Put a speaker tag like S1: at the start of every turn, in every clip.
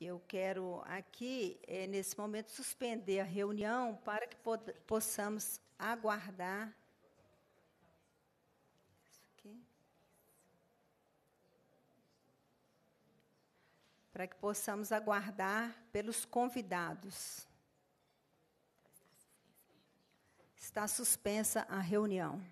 S1: Eu quero aqui, eh, nesse momento, suspender a reunião para que possamos aguardar. Para que possamos aguardar pelos convidados. Está suspensa a reunião.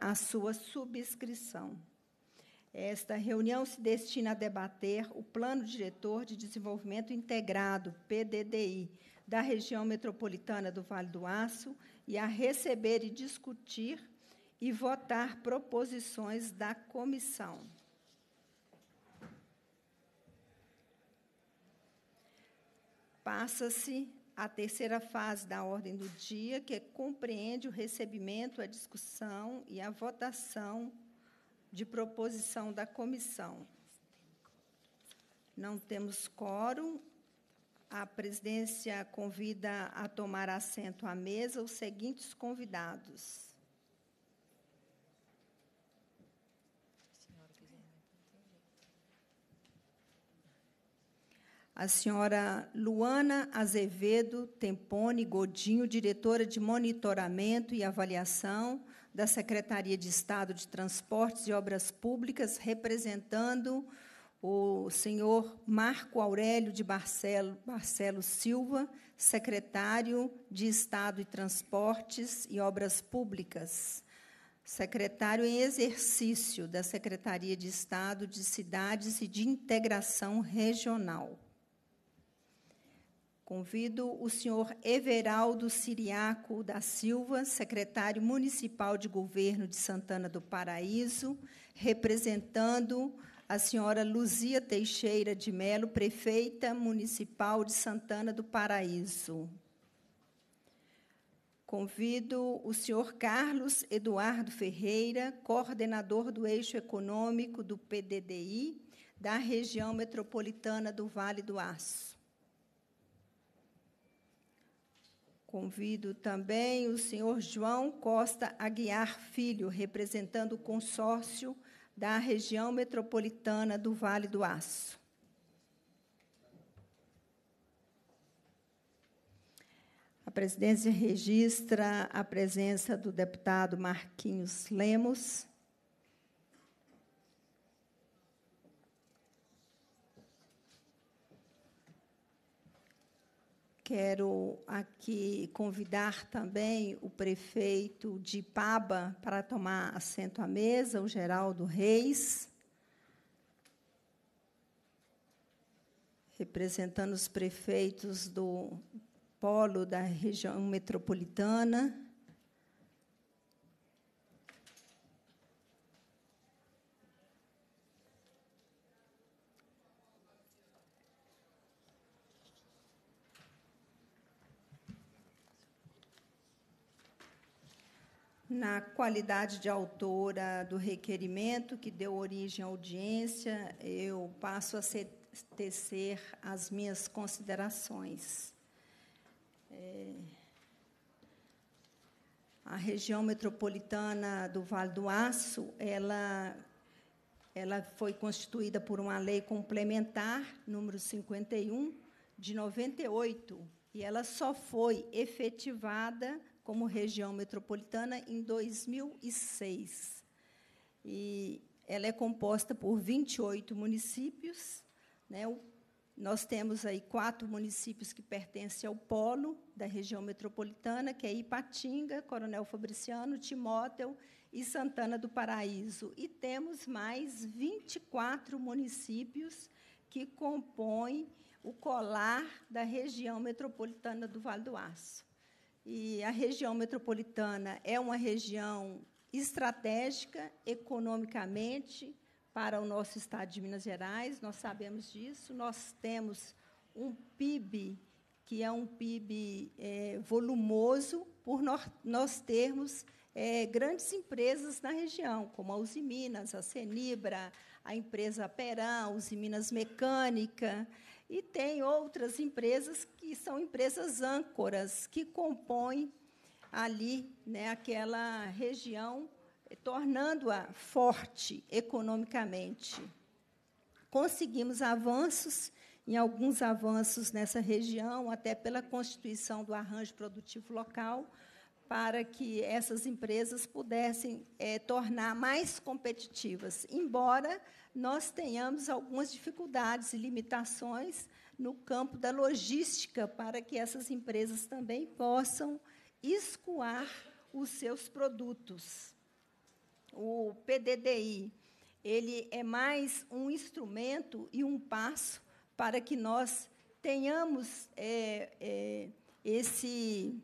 S1: a sua subscrição. Esta reunião se destina a debater o Plano Diretor de Desenvolvimento Integrado, PDDI, da região metropolitana do Vale do Aço e a receber e discutir e votar proposições da comissão. Passa-se a terceira fase da ordem do dia, que é compreende o recebimento, a discussão e a votação de proposição da comissão. Não temos quórum. A presidência convida a tomar assento à mesa os seguintes convidados: a senhora Luana Azevedo Tempone Godinho, diretora de monitoramento e avaliação da Secretaria de Estado de Transportes e Obras Públicas, representando o senhor Marco Aurélio de Barcelo, Barcelo Silva, secretário de Estado e Transportes e Obras Públicas secretário em exercício da Secretaria de Estado de Cidades e de Integração Regional. Convido o senhor Everaldo Siriaco da Silva, secretário municipal de governo de Santana do Paraíso, representando a senhora Luzia Teixeira de Melo, prefeita municipal de Santana do Paraíso. Convido o senhor Carlos Eduardo Ferreira, coordenador do eixo econômico do PDDI da região metropolitana do Vale do Aço. Convido também o senhor João Costa Aguiar Filho, representando o consórcio da região metropolitana do Vale do Aço. A presidência registra a presença do deputado Marquinhos Lemos, Quero aqui convidar também o prefeito de Paba para tomar assento à mesa, o Geraldo Reis, representando os prefeitos do polo da região metropolitana. na qualidade de autora do requerimento que deu origem à audiência, eu passo a tecer as minhas considerações. É... A região metropolitana do Vale do Aço, ela, ela foi constituída por uma lei complementar, número 51, de 98, e ela só foi efetivada como região metropolitana em 2006. E ela é composta por 28 municípios. Né? Nós temos aí quatro municípios que pertencem ao polo da região metropolitana, que é Ipatinga, Coronel Fabriciano, Timóteo e Santana do Paraíso. E temos mais 24 municípios que compõem o colar da região metropolitana do Vale do Aço. E a região metropolitana é uma região estratégica economicamente para o nosso estado de Minas Gerais, nós sabemos disso. Nós temos um PIB que é um PIB é, volumoso, por nós termos é, grandes empresas na região, como a Usiminas, a Cenibra, a empresa Perão, a Usiminas Mecânica. E tem outras empresas que são empresas âncoras, que compõem ali né, aquela região, tornando-a forte economicamente. Conseguimos avanços em alguns avanços nessa região, até pela constituição do arranjo produtivo local, para que essas empresas pudessem é, tornar mais competitivas, embora nós tenhamos algumas dificuldades e limitações no campo da logística, para que essas empresas também possam escoar os seus produtos. O PDDI ele é mais um instrumento e um passo para que nós tenhamos é, é, esse,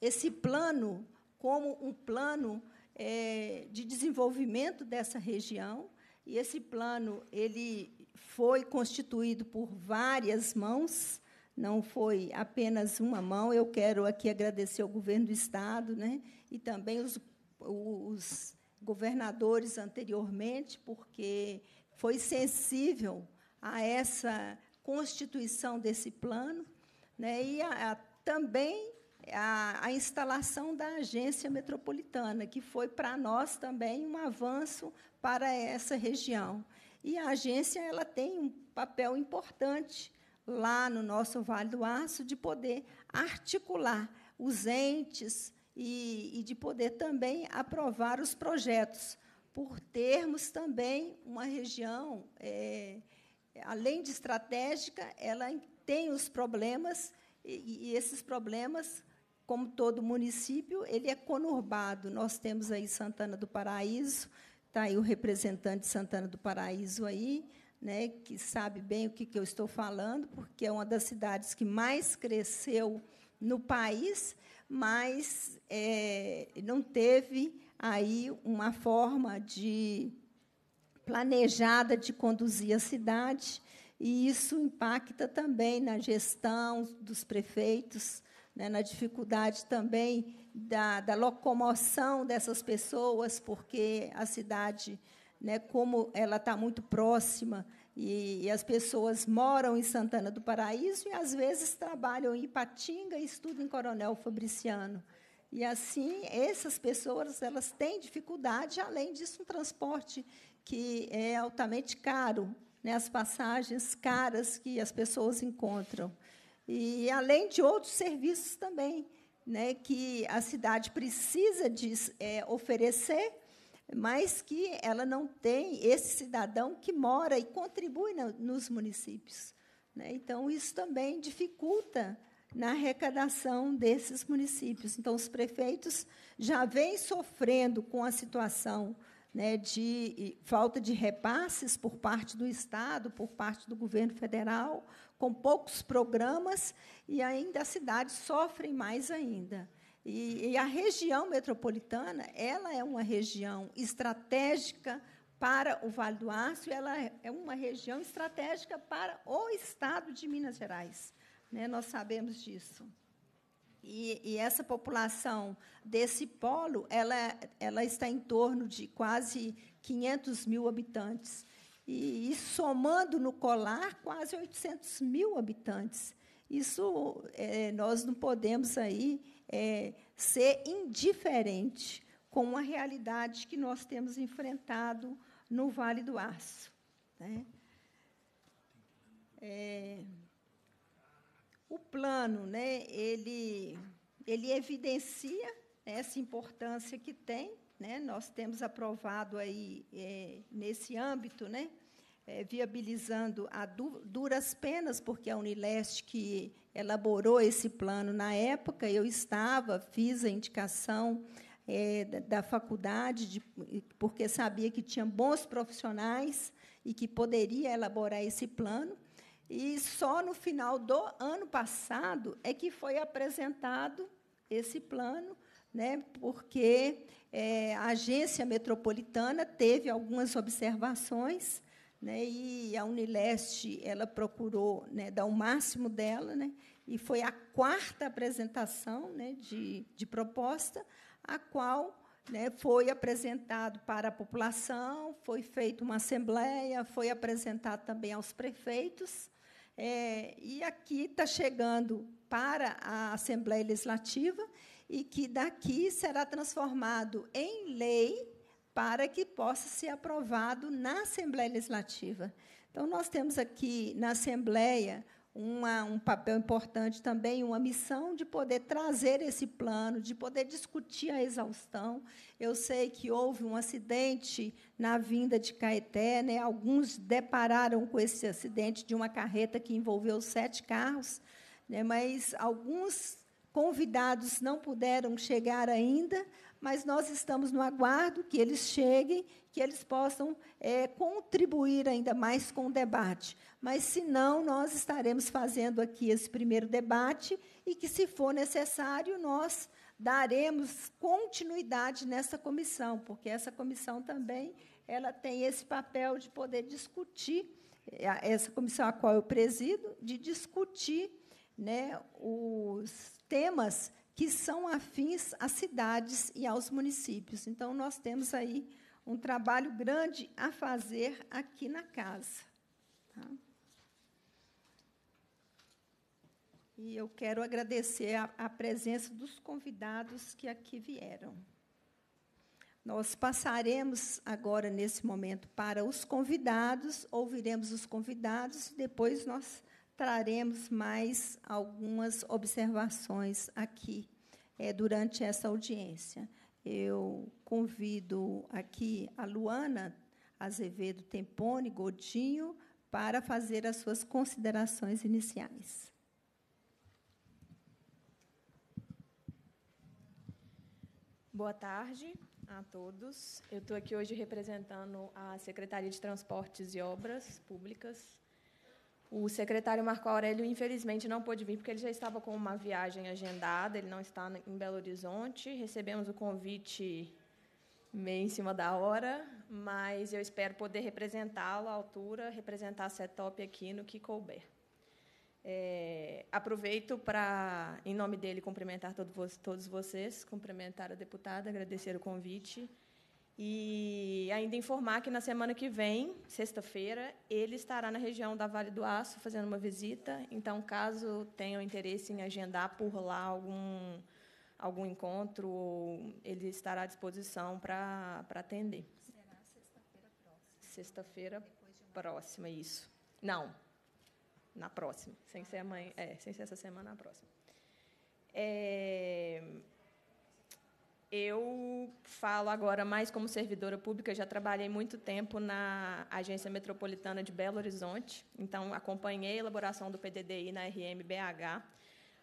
S1: esse plano como um plano é, de desenvolvimento dessa região e esse plano ele foi constituído por várias mãos, não foi apenas uma mão. Eu quero aqui agradecer ao governo do estado, né, e também os, os governadores anteriormente, porque foi sensível a essa constituição desse plano, né, e a, a, também a, a instalação da agência metropolitana, que foi para nós também um avanço para essa região. E a agência ela tem um papel importante lá no nosso Vale do Aço de poder articular os entes e, e de poder também aprovar os projetos, por termos também uma região, é, além de estratégica, ela tem os problemas e, e esses problemas como todo município, ele é conurbado. Nós temos aí Santana do Paraíso, está aí o representante de Santana do Paraíso aí, né, que sabe bem o que, que eu estou falando, porque é uma das cidades que mais cresceu no país, mas é, não teve aí uma forma de planejada de conduzir a cidade, e isso impacta também na gestão dos prefeitos, né, na dificuldade também da, da, locomoção dessas pessoas, porque a cidade, né, como ela está muito próxima, e, e, as pessoas moram em Santana do Paraíso e, às vezes, trabalham em Ipatinga e estudam em Coronel Fabriciano. E, assim, essas pessoas elas têm dificuldade, além disso, um transporte que é altamente caro, né, as passagens caras que as pessoas encontram e além de outros serviços também, né, que a cidade precisa de, é, oferecer, mas que ela não tem esse cidadão que mora e contribui na, nos municípios. Né? Então, isso também dificulta na arrecadação desses municípios. Então, os prefeitos já vêm sofrendo com a situação né, de falta de repasses por parte do Estado, por parte do governo federal, com poucos programas e ainda as cidades sofrem mais ainda. E, e a região metropolitana, ela é uma região estratégica para o Vale do Aço, ela é uma região estratégica para o Estado de Minas Gerais. Né? Nós sabemos disso. E, e, essa população desse polo, ela, ela está em torno de quase 500 mil habitantes. E, somando no colar, quase 800 mil habitantes. Isso é, nós não podemos aí é, ser indiferente com a realidade que nós temos enfrentado no Vale do Aço. Né? É, o plano, né, ele, ele evidencia essa importância que tem né? Nós temos aprovado aí é, nesse âmbito, né? É, viabilizando a du duras penas, porque a Unileste que elaborou esse plano na época, eu estava, fiz a indicação é, da, da, faculdade, de, porque sabia que tinha bons profissionais e que poderia elaborar esse plano. E só no final do ano passado é que foi apresentado esse plano né, porque é, a agência metropolitana teve algumas observações né, e a Unileste ela procurou né, dar o máximo dela, né, e foi a quarta apresentação né, de, de proposta, a qual né, foi apresentado para a população, foi feita uma assembleia, foi apresentado também aos prefeitos, é, e aqui está chegando para a Assembleia Legislativa e que daqui será transformado em lei para que possa ser aprovado na Assembleia Legislativa. Então, nós temos aqui na Assembleia uma, um papel importante também, uma missão de poder trazer esse plano, de poder discutir a exaustão. Eu sei que houve um acidente na vinda de Caeté, né? alguns depararam com esse acidente de uma carreta que envolveu sete carros, né? mas alguns convidados não puderam chegar ainda, mas nós estamos no aguardo que eles cheguem, que eles possam é, contribuir ainda mais com o debate. Mas, se não, nós estaremos fazendo aqui esse primeiro debate e que, se for necessário, nós daremos continuidade nessa comissão, porque essa comissão também ela tem esse papel de poder discutir, é, essa comissão a qual eu presido, de discutir né, os temas que são afins às cidades e aos municípios. Então, nós temos aí um trabalho grande a fazer aqui na casa. Tá? E eu quero agradecer a, a, presença dos convidados que aqui vieram. Nós passaremos agora, nesse momento, para os convidados, ouviremos os convidados, e depois nós traremos mais algumas observações aqui é, durante essa audiência. Eu convido aqui a Luana Azevedo Tempone, Godinho, para fazer as suas considerações
S2: iniciais. Boa tarde a todos. Eu estou aqui hoje representando a Secretaria de Transportes e Obras Públicas o secretário Marco Aurélio, infelizmente, não pôde vir porque ele já estava com uma viagem agendada, ele não está em Belo Horizonte. Recebemos o convite meio em cima da hora, mas eu espero poder representá-lo à altura, representar a aqui no que couber. É, aproveito para, em nome dele, cumprimentar todo, todos vocês, cumprimentar a deputada, agradecer o convite e ainda informar que na semana que vem, sexta-feira, ele estará na região da Vale do Aço fazendo uma visita. Então, caso tenham interesse em agendar por lá algum, algum encontro, ele estará à disposição para, para atender. Será sexta-feira próxima. Sexta-feira próxima, isso. Não, na próxima. Sem ser, amanhã, é, sem ser essa semana, na próxima. É, eu falo agora mais como servidora pública, já trabalhei muito tempo na Agência Metropolitana de Belo Horizonte, então acompanhei a elaboração do PDDI na RMBH.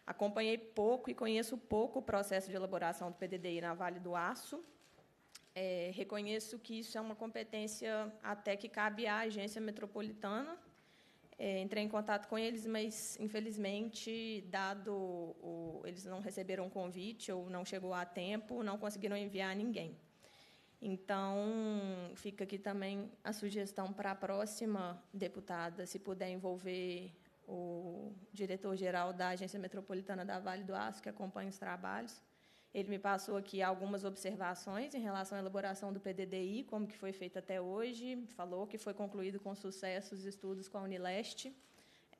S2: Acompanhei pouco e conheço pouco o processo de elaboração do PDDI na Vale do Aço. É, reconheço que isso é uma competência até que cabe à Agência Metropolitana, é, entrei em contato com eles, mas infelizmente, dado o, eles não receberam o convite ou não chegou a tempo, não conseguiram enviar ninguém. Então, fica aqui também a sugestão para a próxima deputada, se puder envolver o diretor-geral da Agência Metropolitana da Vale do Aço, que acompanha os trabalhos, ele me passou aqui algumas observações em relação à elaboração do PDDI, como que foi feito até hoje. Falou que foi concluído com sucesso os estudos com a Unileste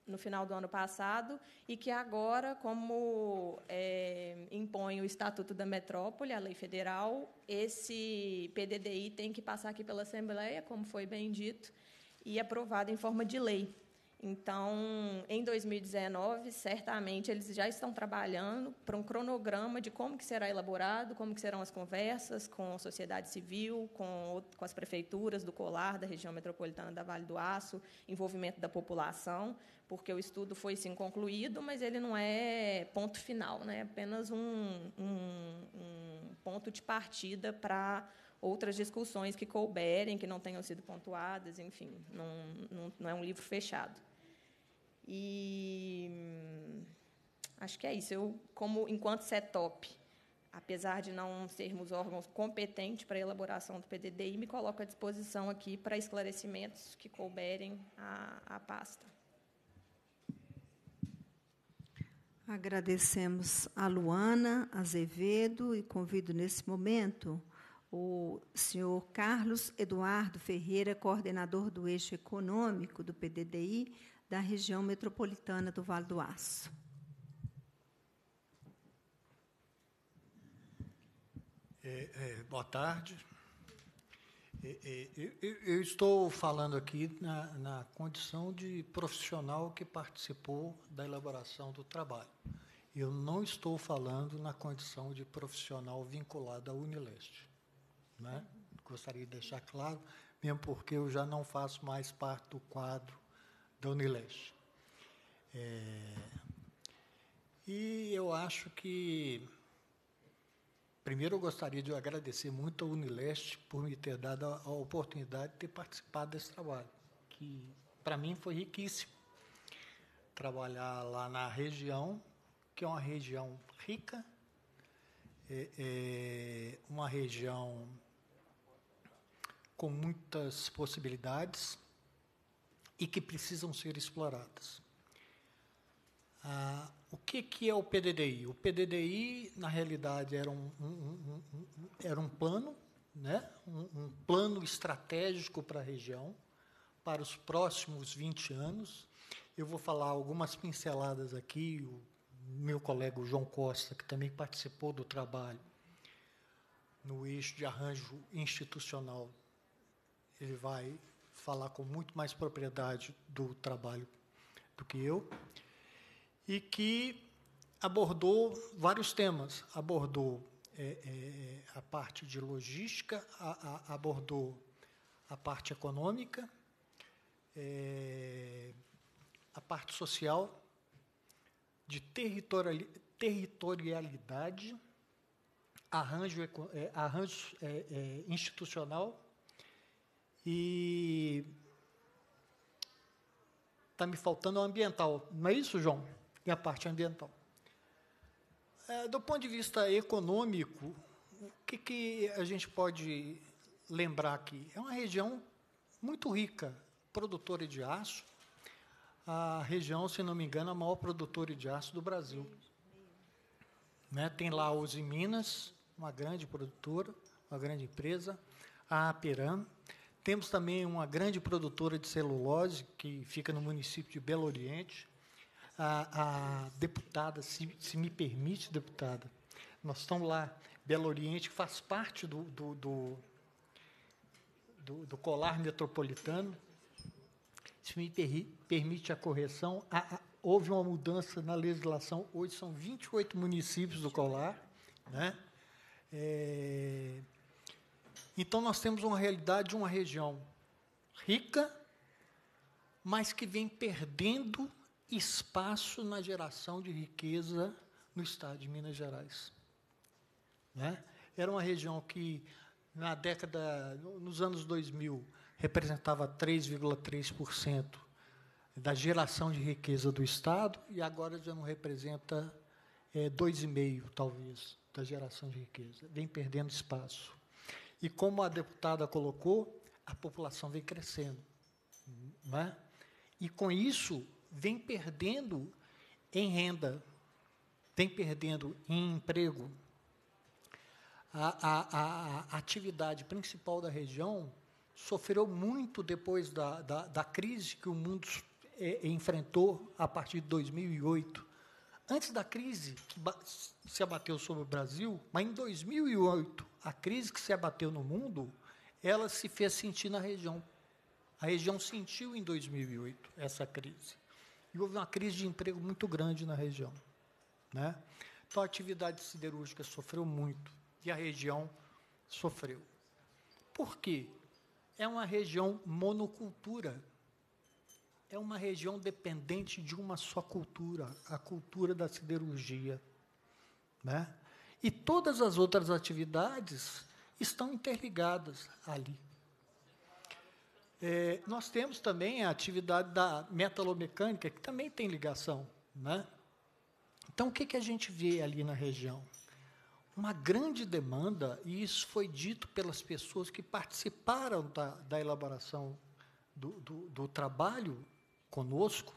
S2: no final do ano passado e que agora, como é, impõe o Estatuto da Metrópole, a lei federal, esse PDDI tem que passar aqui pela Assembleia, como foi bem dito, e aprovado em forma de lei. Então, em 2019, certamente eles já estão trabalhando para um cronograma de como que será elaborado, como que serão as conversas com a sociedade civil, com, com as prefeituras do Colar, da região metropolitana da Vale do Aço, envolvimento da população, porque o estudo foi sim concluído, mas ele não é ponto final, né? é apenas um, um, um ponto de partida para outras discussões que couberem, que não tenham sido pontuadas, enfim, não, não, não é um livro fechado. E hum, acho que é isso. Eu, como enquanto CETOP, apesar de não sermos órgãos competentes para a elaboração do PDDI, me coloco à disposição aqui para esclarecimentos que couberem à pasta.
S1: Agradecemos a Luana Azevedo e convido nesse momento o senhor Carlos Eduardo Ferreira, coordenador do eixo econômico do PDDI, da região metropolitana do Vale do Aço.
S3: É, é, boa tarde. É, é eu, eu, estou falando aqui na, na condição de profissional que participou da elaboração do trabalho. Eu não estou falando na condição de profissional vinculado à Unileste. Né? Gostaria de deixar claro, mesmo porque eu já não faço mais parte do quadro da Unileis. É, e eu acho que, primeiro, eu gostaria de agradecer muito à Unileste por me ter dado a oportunidade de ter participado desse trabalho, que para mim foi riquíssimo. Trabalhar lá na região, que é uma região rica, é, é uma região com muitas possibilidades e que precisam ser exploradas. Ah, o que, é que é o PDDI? O PDDI, na realidade, era um, um, um, um era um plano, né? um, plano estratégico para a região, para os próximos 20 anos. Eu vou falar algumas pinceladas aqui, o meu colega João Costa, que também participou do trabalho no eixo de arranjo institucional, ele vai falar com muito mais propriedade do trabalho do que eu, e que abordou vários temas. Abordou é, é, a parte de logística, a, a, abordou a parte econômica, é, a parte social, de territorialidade, arranjo, é, arranjo é, é, institucional e está me faltando o ambiental. Não é isso, João? E a parte ambiental. É, do ponto de vista econômico, o que, que a gente pode lembrar aqui? É uma região muito rica, produtora de aço. A região, se não me engano, é a maior produtora de aço do Brasil. Né? Tem lá a Uzi Minas, uma grande produtora, uma grande empresa, a Aperam, temos também uma grande produtora de celulose, que fica no município de Belo Oriente. A, a deputada, se, se, me permite, deputada, nós estamos lá, Belo Oriente faz parte do, do, do, do, do colar metropolitano. Se me per, permite a correção, a, a, houve uma mudança na legislação, hoje são 28 municípios do colar. Né? É, então nós temos uma realidade de uma região rica, mas que vem perdendo espaço na geração de riqueza no estado de Minas Gerais. Né? Era uma região que, na década, nos anos 2000, representava 3,3% da geração de riqueza do Estado e agora já não representa é, 2,5%, talvez, da geração de riqueza. Vem perdendo espaço. E como a deputada colocou, a população vem crescendo. Né? E com isso, vem perdendo em renda, vem perdendo em emprego. A, a, a atividade principal da região sofreu muito depois da, da, da crise que o mundo é, enfrentou a partir de 2008. Antes da crise que se abateu sobre o Brasil, mas em 2008 a crise que se abateu no mundo, ela se fez sentir na região. A região sentiu em 2008 essa crise. E houve uma crise de emprego muito grande na região. Né? Então, a atividade siderúrgica sofreu muito e a região sofreu. Por quê? É uma região monocultura. É uma região dependente de uma só cultura, a cultura da siderurgia. Né? E todas as outras atividades estão interligadas ali. É, nós temos também a atividade da metalomecânica, que também tem ligação. Né? Então, o que, que a gente vê ali na região? Uma grande demanda, e isso foi dito pelas pessoas que participaram da, da elaboração do, do, do trabalho conosco,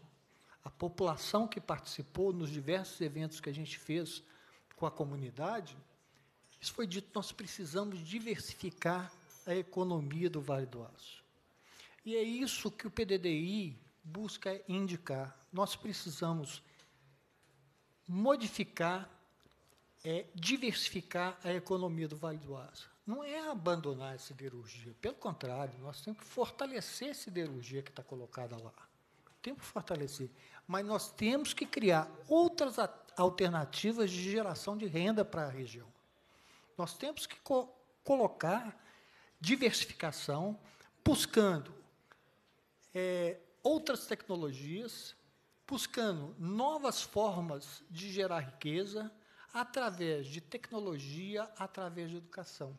S3: a população que participou nos diversos eventos que a gente fez com a comunidade, isso foi dito, nós precisamos diversificar a economia do Vale do Aço. E é isso que o PDDI busca indicar. Nós precisamos modificar, é, diversificar a economia do Vale do Aço. Não é abandonar a siderurgia, pelo contrário, nós temos que fortalecer a siderurgia que está colocada lá. Temos que fortalecer, mas nós temos que criar outras alternativas de geração de renda para a região. Nós temos que co colocar diversificação, buscando é, outras tecnologias, buscando novas formas de gerar riqueza através de tecnologia, através de educação.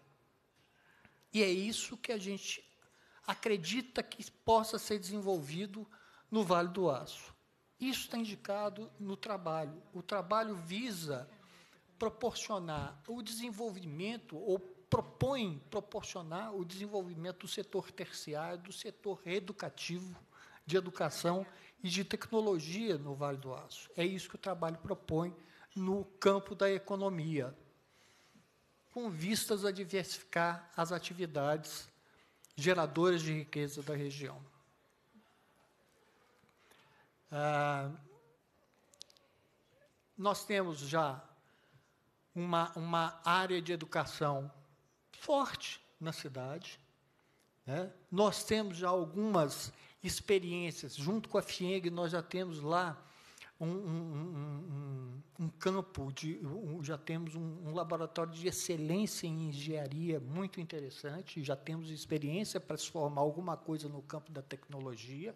S3: E é isso que a gente acredita que possa ser desenvolvido no Vale do Aço. Isso está indicado no trabalho. O trabalho visa proporcionar o desenvolvimento, ou propõe proporcionar o desenvolvimento do setor terciário, do setor educativo, de educação e de tecnologia no Vale do Aço. É isso que o trabalho propõe no campo da economia, com vistas a diversificar as atividades geradoras de riqueza da região. Ah, nós temos já uma, uma área de educação forte na cidade. Né? Nós temos já algumas experiências. Junto com a FIENG, nós já temos lá um, um, um, um campo, de, já temos um, laboratório de excelência em engenharia muito interessante, já temos experiência para se formar alguma coisa no campo da tecnologia.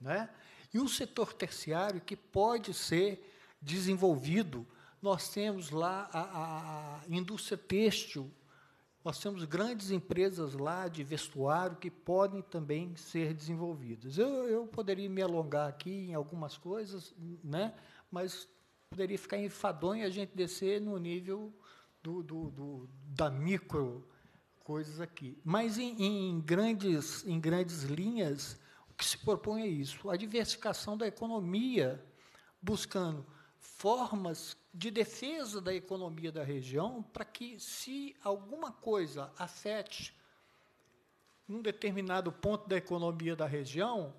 S3: Né? E o setor terciário, que pode ser desenvolvido, nós temos lá a, a indústria têxtil, nós temos grandes empresas lá de vestuário que podem também ser desenvolvidas. Eu, eu poderia me alongar aqui em algumas coisas, né? mas poderia ficar enfadonho a gente descer no nível do, do, do da micro coisas aqui. Mas em, em, grandes, em grandes linhas, que se propõe é isso: a diversificação da economia, buscando formas de defesa da economia da região para que, se alguma coisa afete um determinado ponto da economia da região,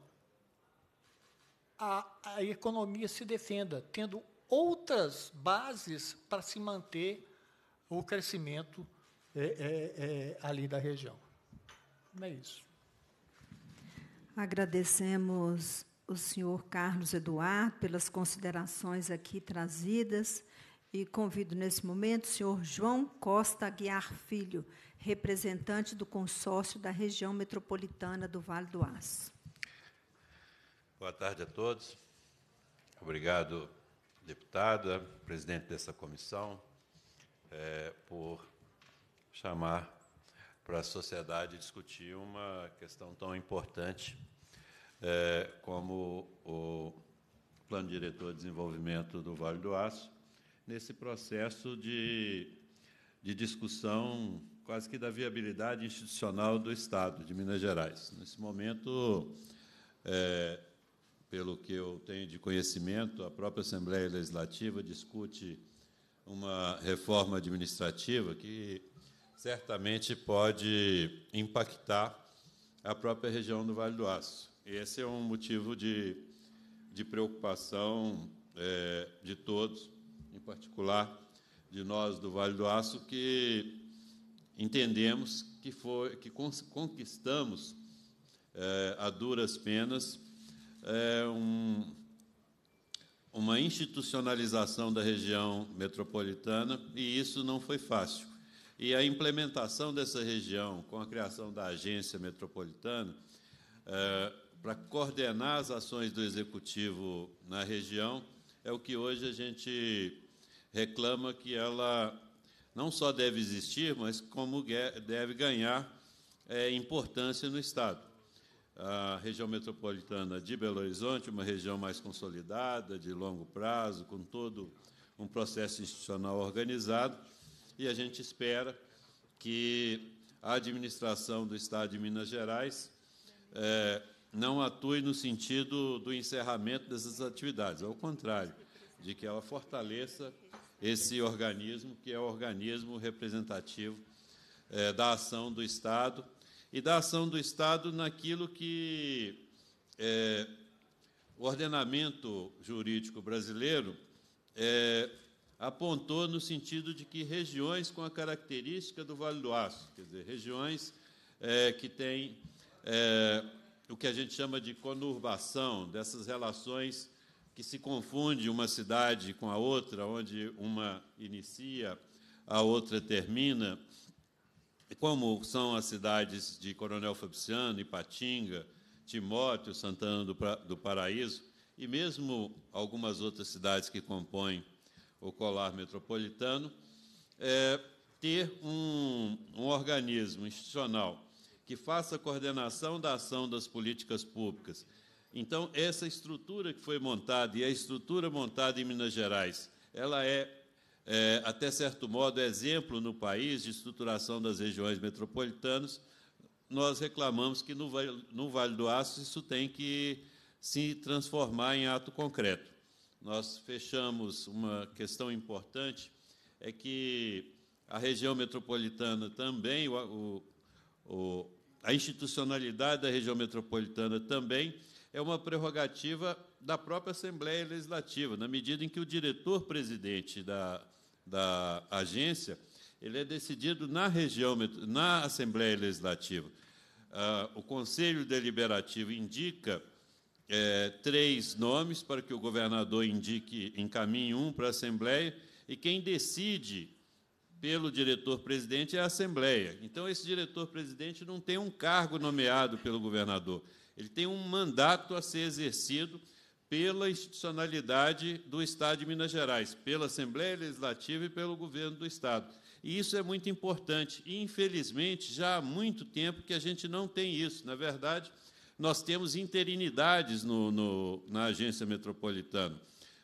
S3: a, a economia se defenda, tendo outras bases para se manter o crescimento é, é, é, ali da região. Não é isso.
S1: Agradecemos o senhor Carlos Eduardo pelas considerações aqui trazidas e convido nesse momento o senhor João Costa Aguiar Filho, representante do consórcio da região metropolitana do Vale do Aço.
S4: Boa tarde a todos. Obrigado, deputada, presidente dessa comissão, é, por chamar para a sociedade discutir uma questão tão importante é, como o Plano Diretor de Desenvolvimento do Vale do Aço, nesse processo de, de discussão quase que da viabilidade institucional do Estado de Minas Gerais. Nesse momento, é, pelo que eu tenho de conhecimento, a própria Assembleia Legislativa discute uma reforma administrativa que certamente pode impactar a própria região do Vale do Aço. Esse é um motivo de, de preocupação é, de todos, em particular de nós do Vale do Aço, que entendemos que, foi, que conquistamos é, a duras penas é, um, uma institucionalização da região metropolitana, e isso não foi fácil. E a implementação dessa região, com a criação da agência metropolitana, é, para coordenar as ações do executivo na região, é o que hoje a gente reclama que ela não só deve existir, mas como deve ganhar é, importância no Estado. A região metropolitana de Belo Horizonte, uma região mais consolidada, de longo prazo, com todo um processo institucional organizado, e a gente espera que a administração do Estado de Minas Gerais é, não atue no sentido do encerramento dessas atividades, ao contrário, de que ela fortaleça esse organismo, que é o organismo representativo é, da ação do Estado e da ação do Estado naquilo que é, o ordenamento jurídico brasileiro é, apontou no sentido de que regiões com a característica do Vale do Aço, quer dizer, regiões é, que têm é, o que a gente chama de conurbação, dessas relações que se confunde uma cidade com a outra, onde uma inicia, a outra termina, como são as cidades de Coronel Fabriciano, Ipatinga, Timóteo, Santana do Paraíso, e mesmo algumas outras cidades que compõem o colar metropolitano, é, ter um, um organismo institucional que faça a coordenação da ação das políticas públicas. Então, essa estrutura que foi montada, e a estrutura montada em Minas Gerais, ela é, é até certo modo, exemplo no país de estruturação das regiões metropolitanas. Nós reclamamos que no Vale, no vale do Aço isso tem que se transformar em ato concreto nós fechamos uma questão importante, é que a região metropolitana também, o, o, a institucionalidade da região metropolitana também é uma prerrogativa da própria Assembleia Legislativa, na medida em que o diretor-presidente da, da agência ele é decidido na região, na Assembleia Legislativa. Ah, o Conselho Deliberativo indica é, três nomes para que o governador indique, encaminhe um para a Assembleia, e quem decide pelo diretor-presidente é a Assembleia. Então, esse diretor-presidente não tem um cargo nomeado pelo governador, ele tem um mandato a ser exercido pela institucionalidade do Estado de Minas Gerais, pela Assembleia Legislativa e pelo governo do Estado. E isso é muito importante. infelizmente, já há muito tempo que a gente não tem isso. Na verdade, nós temos interinidades no, no, na agência metropolitana.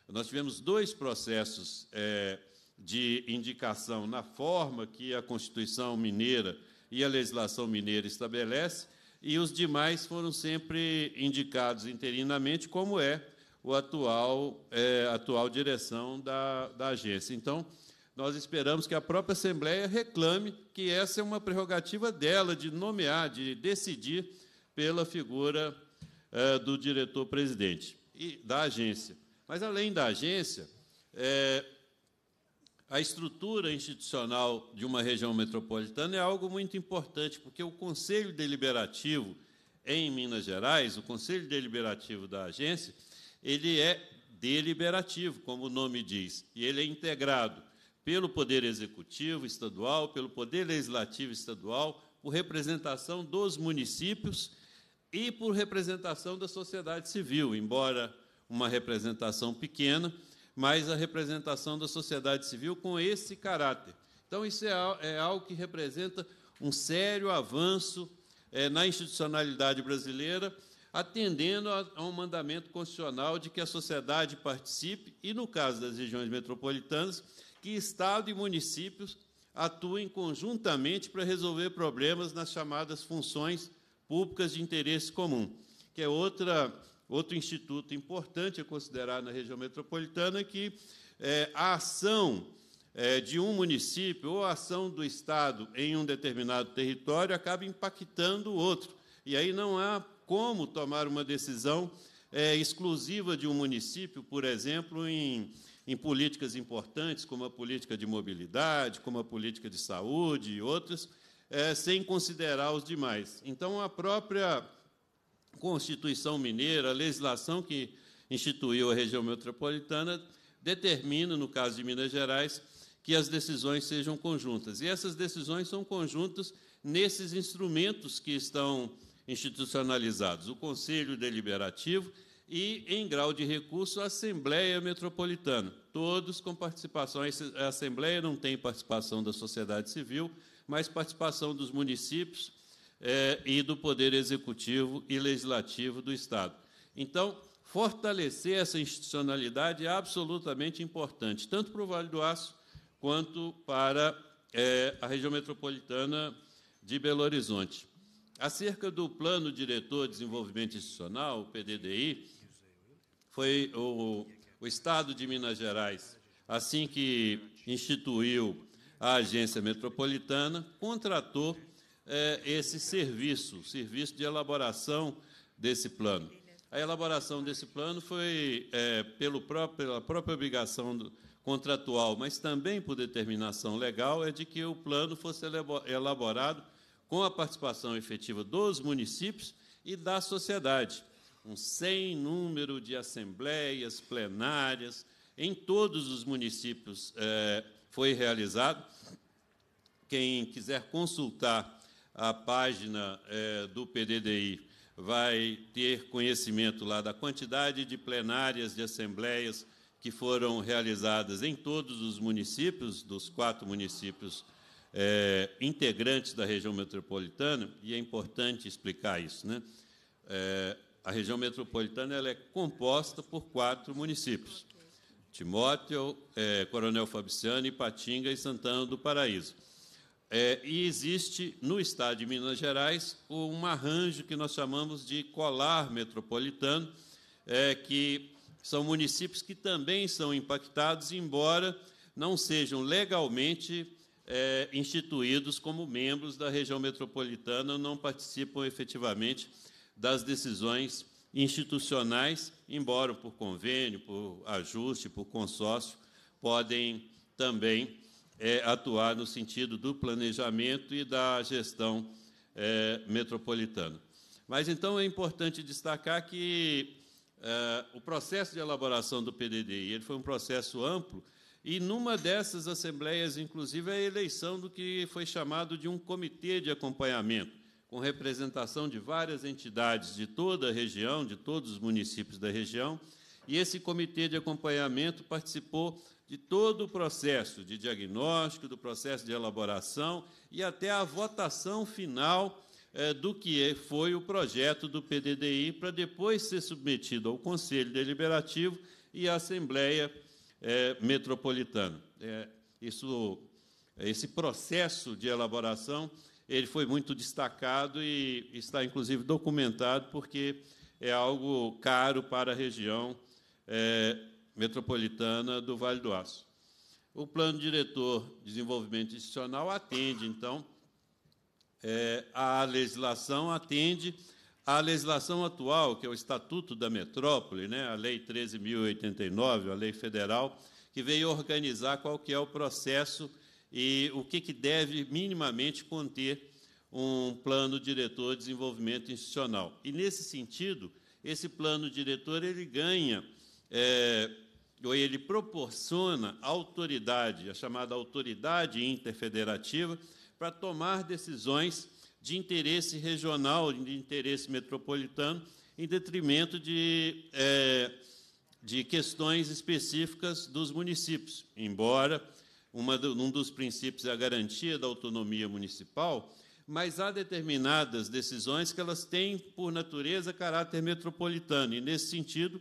S4: Nós tivemos dois processos é, de indicação na forma que a Constituição mineira e a legislação mineira estabelece, e os demais foram sempre indicados interinamente, como é o atual é, atual direção da, da agência. Então, nós esperamos que a própria Assembleia reclame que essa é uma prerrogativa dela de nomear, de decidir pela figura eh, do diretor-presidente e da agência. Mas, além da agência, eh, a estrutura institucional de uma região metropolitana é algo muito importante, porque o Conselho Deliberativo em Minas Gerais, o Conselho Deliberativo da agência, ele é deliberativo, como o nome diz, e ele é integrado pelo Poder Executivo Estadual, pelo Poder Legislativo Estadual, por representação dos municípios e por representação da sociedade civil, embora uma representação pequena, mas a representação da sociedade civil com esse caráter. Então, isso é, é algo que representa um sério avanço é, na institucionalidade brasileira, atendendo a um mandamento constitucional de que a sociedade participe e, no caso das regiões metropolitanas, que Estado e municípios atuem conjuntamente para resolver problemas nas chamadas funções públicas de interesse comum, que é outra, outro instituto importante a considerar na região metropolitana, que é, a ação é, de um município ou a ação do Estado em um determinado território acaba impactando o outro. E aí não há como tomar uma decisão é, exclusiva de um município, por exemplo, em, em políticas importantes, como a política de mobilidade, como a política de saúde e outras, é, sem considerar os demais. Então, a própria Constituição Mineira, a legislação que instituiu a região metropolitana, determina, no caso de Minas Gerais, que as decisões sejam conjuntas. E essas decisões são conjuntas nesses instrumentos que estão institucionalizados: o Conselho Deliberativo e, em grau de recurso, a Assembleia Metropolitana, todos com participação. A Assembleia não tem participação da sociedade civil, mas participação dos municípios eh, e do Poder Executivo e Legislativo do Estado. Então, fortalecer essa institucionalidade é absolutamente importante, tanto para o Vale do Aço quanto para eh, a região metropolitana de Belo Horizonte. Acerca do Plano Diretor de Desenvolvimento Institucional, o PDDI, foi o, o Estado de Minas Gerais, assim que instituiu a agência metropolitana contratou é, esse serviço, serviço de elaboração desse plano. A elaboração desse plano foi é, pelo próprio, pela própria obrigação do, contratual, mas também por determinação legal, é de que o plano fosse elaborado com a participação efetiva dos municípios e da sociedade. Um sem número de assembleias plenárias em todos os municípios é, foi realizado. Quem quiser consultar a página é, do PDDI vai ter conhecimento lá da quantidade de plenárias de assembleias que foram realizadas em todos os municípios, dos quatro municípios é, integrantes da região metropolitana, e é importante explicar isso. Né? É, a região metropolitana ela é composta por quatro municípios. Timóteo, é, Coronel Fabriciano, Ipatinga e Santana do Paraíso. É, e existe no estado de Minas Gerais um arranjo que nós chamamos de colar metropolitano, é, que são municípios que também são impactados, embora não sejam legalmente é, instituídos como membros da região metropolitana, não participam efetivamente das decisões institucionais, embora por convênio, por ajuste, por consórcio, podem também é, atuar no sentido do planejamento e da gestão é, metropolitana. Mas então é importante destacar que é, o processo de elaboração do PDDI ele foi um processo amplo e numa dessas assembleias, inclusive, a eleição do que foi chamado de um comitê de acompanhamento com representação de várias entidades de toda a região, de todos os municípios da região, e esse comitê de acompanhamento participou de todo o processo de diagnóstico, do processo de elaboração e até a votação final eh, do que foi o projeto do PDDI, para depois ser submetido ao Conselho Deliberativo e à Assembleia eh, Metropolitana. Eh, isso, esse processo de elaboração ele foi muito destacado e está, inclusive, documentado, porque é algo caro para a região é, metropolitana do Vale do Aço. O Plano Diretor de Desenvolvimento Institucional atende, então, é, à legislação, atende à legislação atual, que é o Estatuto da Metrópole, né, a Lei 13.089, a Lei Federal, que veio organizar qual que é o processo e o que, que deve minimamente conter um plano diretor de desenvolvimento institucional. E, nesse sentido, esse plano diretor ele ganha, é, ou ele proporciona autoridade, a chamada autoridade interfederativa, para tomar decisões de interesse regional, de interesse metropolitano, em detrimento de, é, de questões específicas dos municípios, embora uma do, um dos princípios é a garantia da autonomia municipal, mas há determinadas decisões que elas têm, por natureza, caráter metropolitano. E, nesse sentido,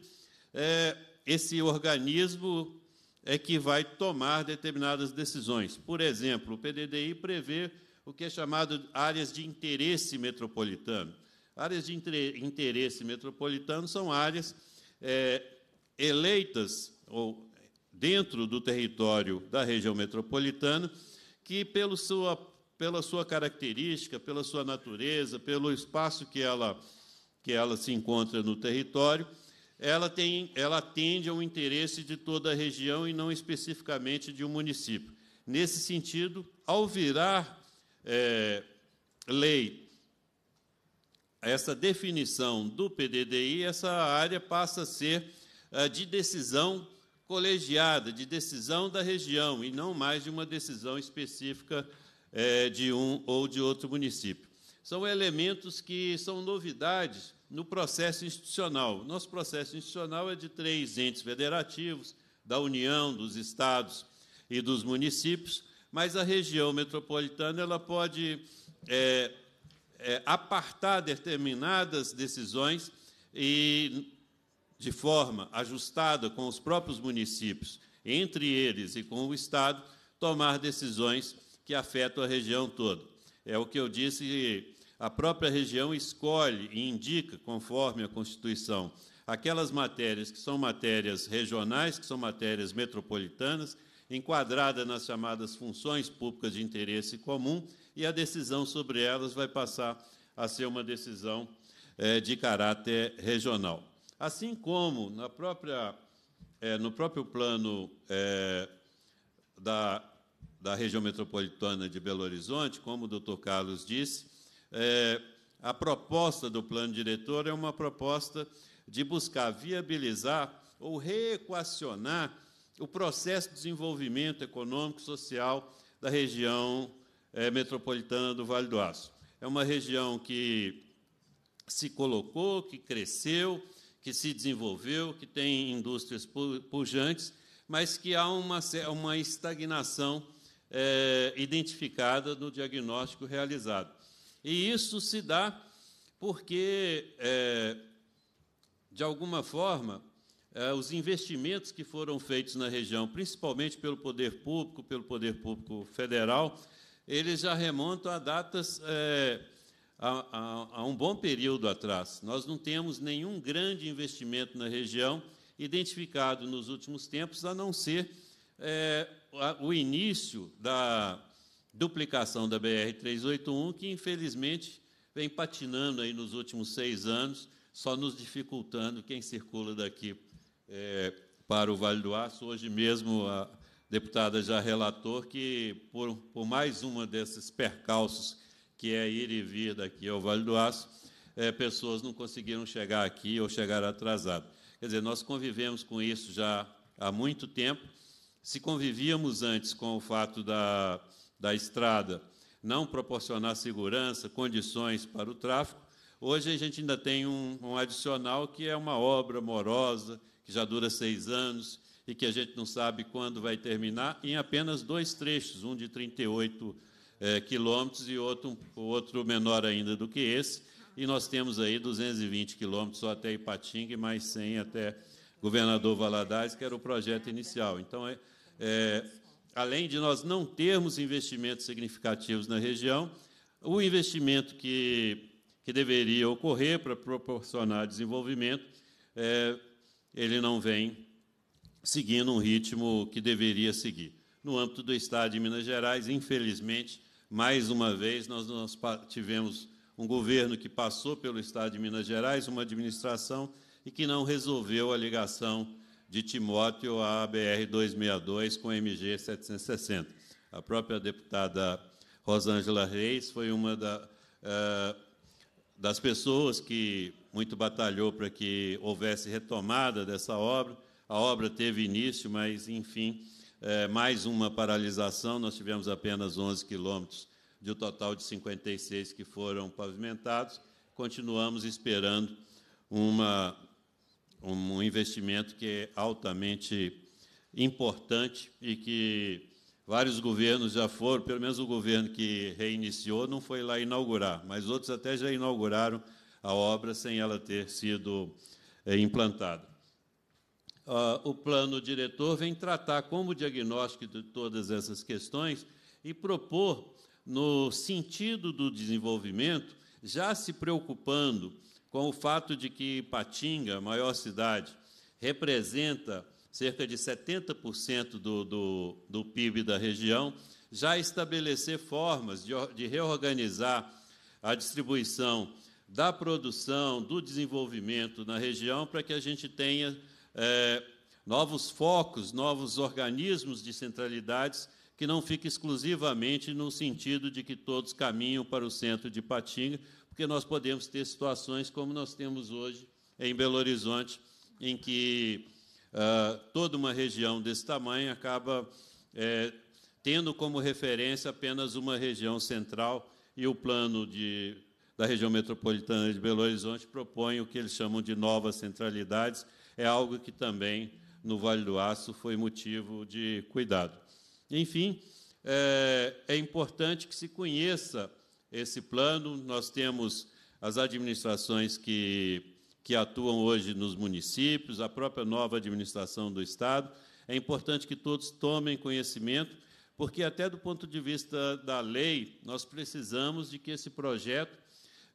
S4: é, esse organismo é que vai tomar determinadas decisões. Por exemplo, o PDDI prevê o que é chamado áreas de interesse metropolitano. Áreas de interesse metropolitano são áreas é, eleitas ou dentro do território da região metropolitana, que, pelo sua, pela sua característica, pela sua natureza, pelo espaço que ela, que ela se encontra no território, ela, tem, ela atende ao interesse de toda a região e não especificamente de um município. Nesse sentido, ao virar é, lei essa definição do PDDI, essa área passa a ser é, de decisão colegiada de decisão da região e não mais de uma decisão específica é, de um ou de outro município. São elementos que são novidades no processo institucional. Nosso processo institucional é de três entes federativos, da União, dos estados e dos municípios, mas a região metropolitana ela pode é, é, apartar determinadas decisões e de forma ajustada com os próprios municípios, entre eles e com o Estado, tomar decisões que afetam a região toda. É o que eu disse, a própria região escolhe e indica, conforme a Constituição, aquelas matérias que são matérias regionais, que são matérias metropolitanas, enquadrada nas chamadas funções públicas de interesse comum, e a decisão sobre elas vai passar a ser uma decisão é, de caráter regional. Assim como na própria, é, no próprio plano é, da, da região metropolitana de Belo Horizonte, como o doutor Carlos disse, é, a proposta do plano diretor é uma proposta de buscar viabilizar ou reequacionar o processo de desenvolvimento econômico e social da região é, metropolitana do Vale do Aço. É uma região que se colocou, que cresceu, que se desenvolveu, que tem indústrias pujantes, mas que há uma, uma estagnação é, identificada no diagnóstico realizado. E isso se dá porque, é, de alguma forma, é, os investimentos que foram feitos na região, principalmente pelo poder público, pelo poder público federal, eles já remontam a datas é, há, há, há um bom período atrás. Nós não temos nenhum grande investimento na região identificado nos últimos tempos, a não ser é, o início da duplicação da BR-381, que infelizmente vem patinando aí nos últimos seis anos, só nos dificultando quem circula daqui é, para o Vale do Aço. Hoje mesmo a deputada já relatou que, por, por mais uma desses percalços que é ir e vir daqui ao Vale do Aço, é, pessoas não conseguiram chegar aqui ou chegaram atrasadas. Quer dizer, nós convivemos com isso já há muito tempo. Se convivíamos antes com o fato da, da estrada não proporcionar segurança, condições para o tráfego, hoje a gente ainda tem um, um adicional que é uma obra morosa, que já dura seis anos, e que a gente não sabe quando vai terminar, em apenas dois trechos, um de 38 é, quilômetros e outro, outro menor ainda do que esse. E nós temos aí 220 quilômetros só até Ipatinga e mais 100 até Governador Valadares, que era o projeto inicial. Então, é, é, além de nós não termos investimentos significativos na região, o investimento que, que deveria ocorrer para proporcionar desenvolvimento, é, ele não vem seguindo um ritmo que deveria seguir. No âmbito do Estado de Minas Gerais, infelizmente, mais uma vez, nós, nós tivemos um governo que passou pelo Estado de Minas Gerais, uma administração, e que não resolveu a ligação de Timóteo à BR-262 com a MG-760. A própria deputada Rosângela Reis foi uma da, uh, das pessoas que muito batalhou para que houvesse retomada dessa obra. A obra teve início, mas, enfim, é, mais uma paralisação, nós tivemos apenas 11 quilômetros de um total de 56 que foram pavimentados. Continuamos esperando uma, um investimento que é altamente importante e que vários governos já foram, pelo menos o governo que reiniciou não foi lá inaugurar, mas outros até já inauguraram a obra sem ela ter sido é, implantada. Uh, o plano diretor vem tratar como diagnóstico de todas essas questões e propor, no sentido do desenvolvimento, já se preocupando com o fato de que Patinga, a maior cidade, representa cerca de 70% do, do, do, PIB da região, já estabelecer formas de, de reorganizar a distribuição da produção, do desenvolvimento na região, para que a gente tenha é, novos focos, novos organismos de centralidades que não fica exclusivamente no sentido de que todos caminham para o centro de Patinga, porque nós podemos ter situações como nós temos hoje em Belo Horizonte, em que uh, toda uma região desse tamanho acaba é, tendo como referência apenas uma região central e o plano de, da região metropolitana de Belo Horizonte propõe o que eles chamam de novas centralidades, é algo que também no Vale do Aço foi motivo de cuidado. Enfim, é, é importante que se conheça esse plano. Nós temos as administrações que, que atuam hoje nos municípios, a própria nova administração do Estado. É importante que todos tomem conhecimento, porque, até do ponto de vista da lei, nós precisamos de que esse projeto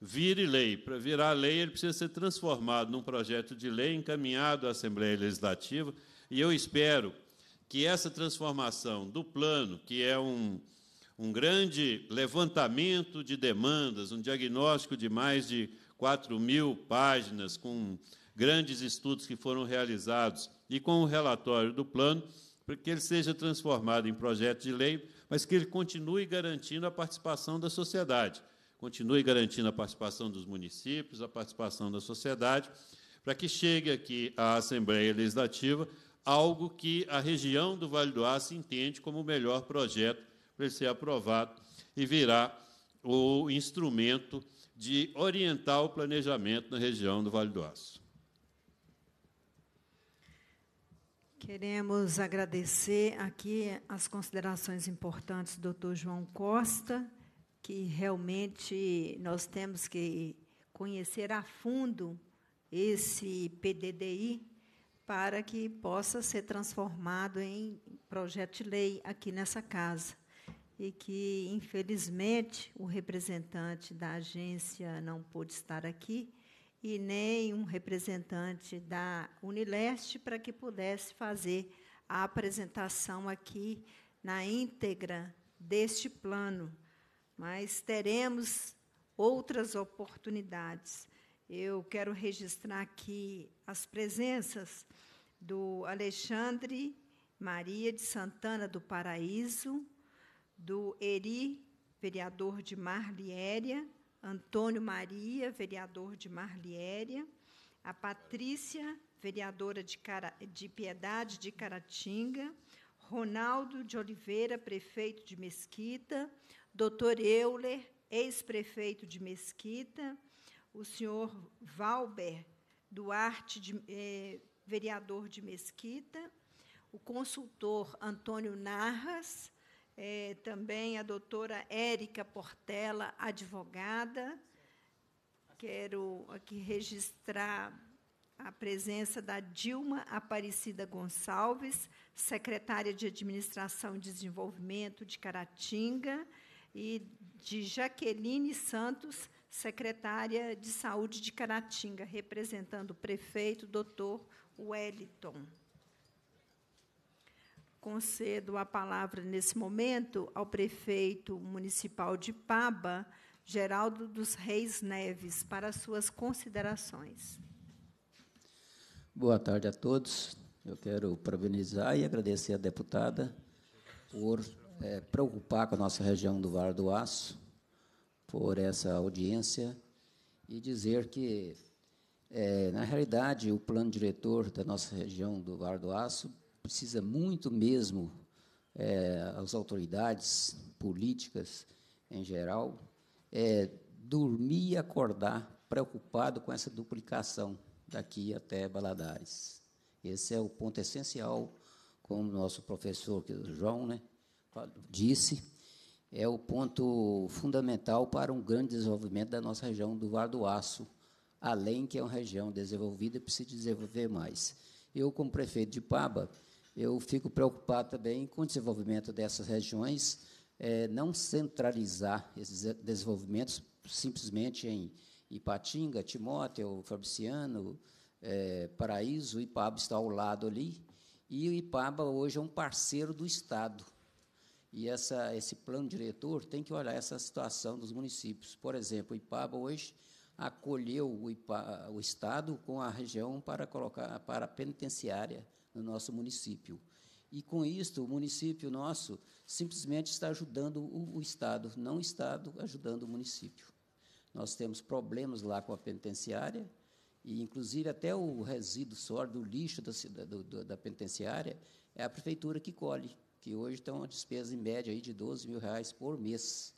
S4: vire lei. Para virar lei, ele precisa ser transformado num projeto de lei encaminhado à Assembleia Legislativa. E eu espero que essa transformação do plano, que é um, um grande levantamento de demandas, um diagnóstico de mais de 4 mil páginas, com grandes estudos que foram realizados, e com o relatório do plano, para que ele seja transformado em projeto de lei, mas que ele continue garantindo a participação da sociedade continue garantindo a participação dos municípios, a participação da sociedade, para que chegue aqui à Assembleia Legislativa algo que a região do Vale do Aço entende como o melhor projeto para ele ser aprovado e virar o instrumento de orientar o planejamento na região do Vale do Aço.
S1: Queremos agradecer aqui as considerações importantes do Dr. João Costa, que realmente nós temos que conhecer a fundo esse PDDI para que possa ser transformado em projeto de lei aqui nessa casa. E que, infelizmente, o representante da agência não pôde estar aqui e nem um representante da Unileste para que pudesse fazer a apresentação aqui na íntegra deste plano mas teremos outras oportunidades. Eu quero registrar aqui as presenças do Alexandre Maria de Santana do Paraíso, do Eri, vereador de Marliéria, Antônio Maria, vereador de Marliéria, a Patrícia, vereadora de, Cara, de Piedade de Caratinga, Ronaldo de Oliveira, prefeito de Mesquita, doutor Euler, ex-prefeito de Mesquita, o senhor Valber Duarte, de, eh, vereador de Mesquita, o consultor Antônio Narras, eh, também a doutora Érica Portela, advogada. Quero aqui registrar a presença da Dilma Aparecida Gonçalves, secretária de Administração e Desenvolvimento de Caratinga, e de Jaqueline Santos, secretária de Saúde de Caratinga, representando o prefeito, doutor Wellington. Concedo a palavra, nesse momento, ao prefeito municipal de Paba, Geraldo dos Reis Neves, para suas considerações.
S5: Boa tarde a todos. Eu quero parabenizar e agradecer à deputada por é, preocupar com a nossa região do Vale do Aço por essa audiência e dizer que, é, na realidade, o plano diretor da nossa região do Vale do Aço precisa muito mesmo é, as autoridades políticas em geral é, dormir e acordar preocupado com essa duplicação daqui até Baladares. Esse é o ponto essencial, como nosso professor é João, né, disse, é o ponto fundamental para um grande desenvolvimento da nossa região do Vale do Aço, além que é uma região desenvolvida e precisa desenvolver mais. Eu, como prefeito de Paba, eu fico preocupado também com o desenvolvimento dessas regiões, é, não centralizar esses desenvolvimentos simplesmente em Ipatinga, Timóteo, Fabriciano, é, Paraíso, o Ipaba está ao lado ali, e o Ipaba hoje é um parceiro do Estado e essa, esse plano diretor tem que olhar essa situação dos municípios. Por exemplo, o IPABA hoje acolheu o, IPA, o Estado com a região para colocar para a penitenciária no nosso município. E com isto, o município nosso simplesmente está ajudando o, o Estado, não o Estado ajudando o município. Nós temos problemas lá com a penitenciária, e inclusive até o resíduo sólido, o lixo da, da penitenciária, é a prefeitura que colhe que hoje estão uma despesa em média aí de 12 mil reais por mês.